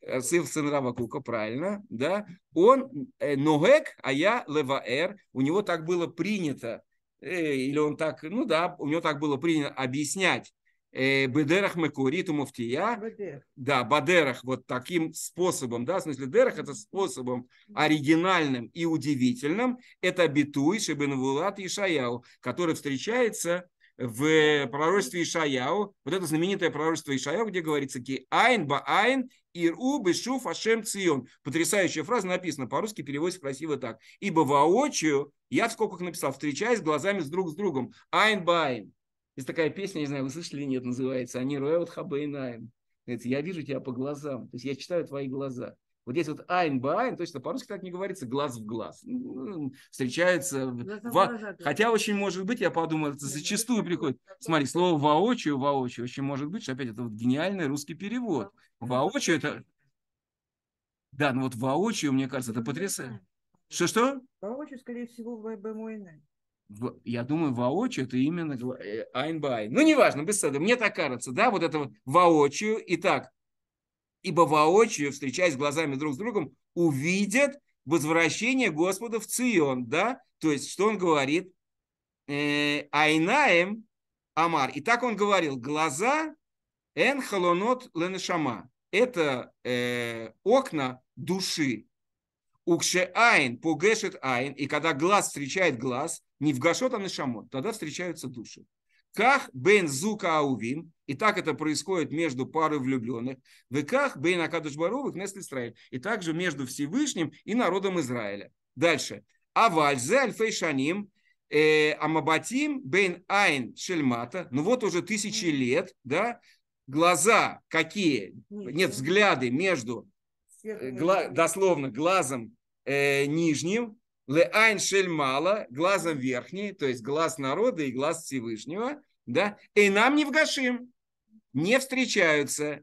а, сын, сын Рава Кука, правильно, да, он э, Ногек, а я Леваэр, у него так было принято Э, или он так, ну да, у него так было принято объяснять э, Бедерах Мекурит Муфтия. Бедер. Да, Бадерах вот таким способом, да, в смысле Дерах это способом оригинальным и удивительным. Это Битуй Шебенвулат Ишаяу, который встречается в пророчестве Ишаяу, вот это знаменитое пророчество Ишаяу, где говорится «Ки айн ба айн иру бешуф ашем цион». Потрясающая фраза написана по-русски, переводится красиво так. «Ибо воочию я в скобках написал, встречаясь глазами с друг с другом. Айн байн. Есть такая песня, не знаю, вы слышали или нет, называется «Они роэвт хабейнайн». Я вижу тебя по глазам, то есть я читаю твои глаза. Вот здесь вот айн байн, точно по-русски так не говорится, глаз в глаз. Встречаются. Глаза в... Глаза, Хотя очень может быть, я подумал, это зачастую приходит. Смотри, слово воочию, воочию, очень может быть, что опять это вот гениальный русский перевод. Воочию это... Да, ну вот воочию, мне кажется, это потрясающе. Что-что? Воочию, скорее всего, в Айбемойне. Я думаю, воочию это именно э, Айн Айнбай. Ну, неважно, без сада. Мне так кажется, да, вот это воочию. Итак, ибо воочию, встречаясь глазами друг с другом, увидят возвращение Господа в Цион, да? То есть, что он говорит? Э, Айнаем Амар. И так он говорил, глаза эн халонот ленешама. Это э, окна души. Укше айн, пугешет айн, и когда глаз встречает глаз, не в гашот, а на шамот, тогда встречаются души. Как бен зука аувим, и так это происходит между парой влюбленных, в ках бен акадушбаровых бару, в Израиль, и также между Всевышним и народом Израиля. Дальше. Авальзе альфей шаним, э, амабатим бен айн шельмата, ну вот уже тысячи лет, да, глаза какие, нет, взгляды между гла, дословно, глазом э, нижним, леайн шельмала, глазом верхний, то есть глаз народа и глаз Всевышнего, да, и нам не вгашим, не встречаются.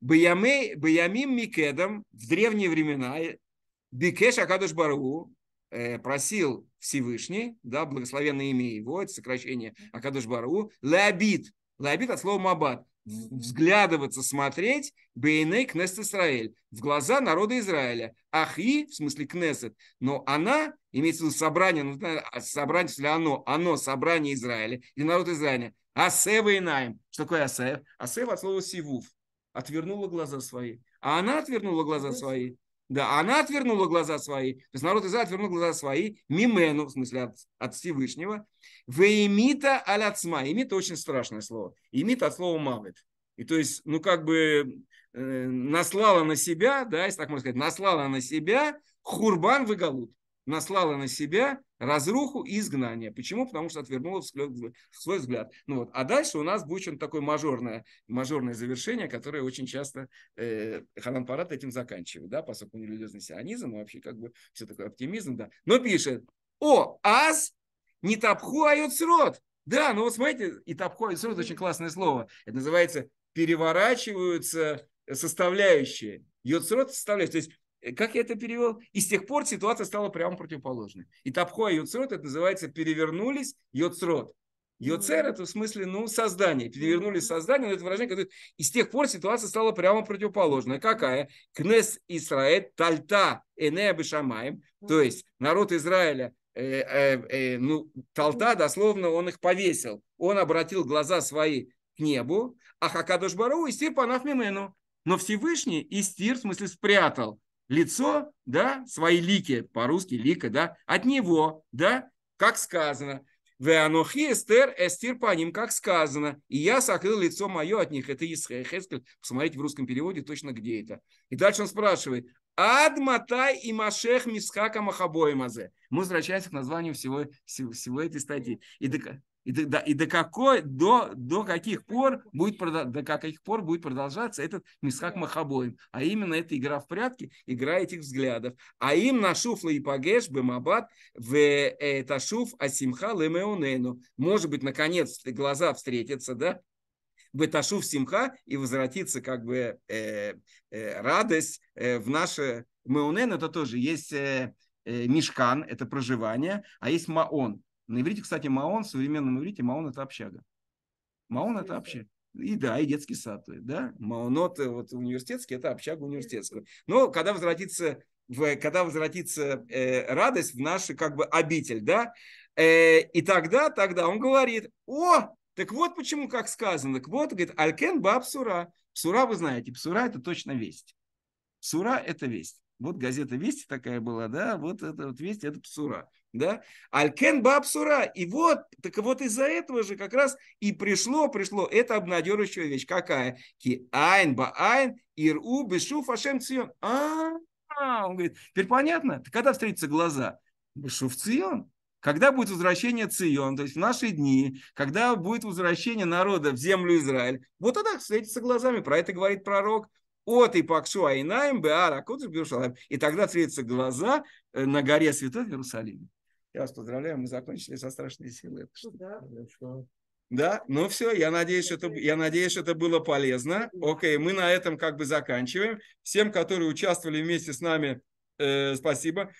Баямей, Баямим Микедом в древние времена э, Бикеш Акадыш Баргу э, просил Всевышний, да, благословенное имя его, это сокращение Акадыш Баргу, Леобит, Леобит от слова Мабад, взглядываться, смотреть Бейней Кнест Израиль, в глаза народа Израиля. Ахи, в смысле Кнесет, но она, имеется в виду собрание, ну, а, собрание, если оно, оно собрание Израиля, и народ Израиля. Асева и Найм. Что такое Асев? Асев от слова сивув. Отвернула глаза свои. А она отвернула глаза свои. Да, а она отвернула глаза свои. То есть народ Израиля отвернул глаза свои, мимену, в смысле от, от Всевышнего. Веимита аляцма. Имита очень страшное слово. Имита от слова мавит. И то есть, ну как бы э, наслала на себя, да, если так можно сказать, наслала на себя хурбан выгалут наслала на себя разруху и изгнание. Почему? Потому что отвернула свой взгляд. Ну вот. А дальше у нас будет что-то такое мажорное, мажорное завершение, которое очень часто э, Ханан Парат этим заканчивает, да, поскольку религиозный сионизм, вообще как бы все такое оптимизм, да. Но пишет, о, аз не тапху айоцрот. Да, ну вот смотрите, и тапху айоцрот очень классное слово. Это называется переворачиваются составляющие. Йоцрот составляющие. То есть Э, как я это перевел? И с тех пор ситуация стала прямо противоположной. И Тапхо и Йоцрот, это называется, перевернулись Йоцрот. Йоцер это в смысле, ну, создание. Перевернули создание, но это выражение, которое... И с тех пор ситуация стала прямо противоположная. Какая? Кнес Исраэль тальта энея бешамаем. То есть народ Израиля, э, э, э, ну, талта, дословно, он их повесил. Он обратил глаза свои к небу. А Хакадош Бару и стир панаф мимену. Но Всевышний и стир, в смысле, спрятал лицо, да, свои лики, по-русски лика, да, от него, да, как сказано. Веанохи эстер эстир по ним, как сказано. И я сокрыл лицо мое от них. Это Исхескель. Посмотрите в русском переводе точно где это. И дальше он спрашивает. Адматай и Машех Мисхака Махабоимазе. Мы возвращаемся к названию всего, всего, всего этой статьи. И до, и, до, и до, какой, до, до, каких пор будет, до каких пор будет продолжаться этот Мисхак Махабоем. А именно эта игра в прятки, игра этих взглядов. А им на шуфла и пагеш бемабат в ташуф асимха лемеунену. Может быть, наконец глаза встретятся, да? Беташуф симха и возвратится как бы э, э, радость э, в наше... Меонен это тоже есть э, э мешкан, это проживание, а есть маон, на иврите, кстати, маон, в современном иврите маон – это общага. Маон – это общага. И да, и детский сад, да, маонот э, вот университетский, это общага университетского. Но когда возвратится, в, когда возвратится э, радость в нашу как бы обитель, да, э, и тогда, тогда он говорит, о, так вот почему, как сказано, так вот, говорит, алькен баб псура. Псура вы знаете, псура это точно весть. Псура это весть. Вот газета «Вести» такая была, да, вот это вот «Вести» — это псура, да. Алькен ба псура. И вот, так вот из-за этого же как раз и пришло, пришло, это обнадеживающая вещь. Какая? Ки айн ба айн иру бешу фашем цион. А, он говорит, теперь понятно? Когда встретятся глаза? Бешу в цион. Когда будет возвращение Цион, то есть в наши дни, когда будет возвращение народа в землю Израиль, вот тогда встретятся глазами. Про это говорит пророк от и айнаем беар акудыш бирушалаем. И тогда встретятся глаза э, на горе святой в Иерусалиме. Я вас поздравляю, мы закончили со страшной силой. Ну да. Да, ну все, я надеюсь, это, я надеюсь, это было полезно. Окей, мы на этом как бы заканчиваем. Всем, которые участвовали вместе с нами, э, спасибо.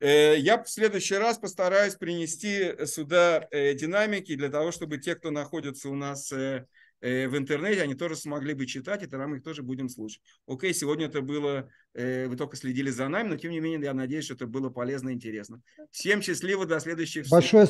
Э, я в следующий раз постараюсь принести сюда э, динамики для того, чтобы те, кто находится у нас... Э, Э, в интернете, они тоже смогли бы читать, и тогда мы их тоже будем слушать. Окей, сегодня это было, э, вы только следили за нами, но тем не менее, я надеюсь, что это было полезно и интересно. Всем счастливо, до следующих встреч. Большое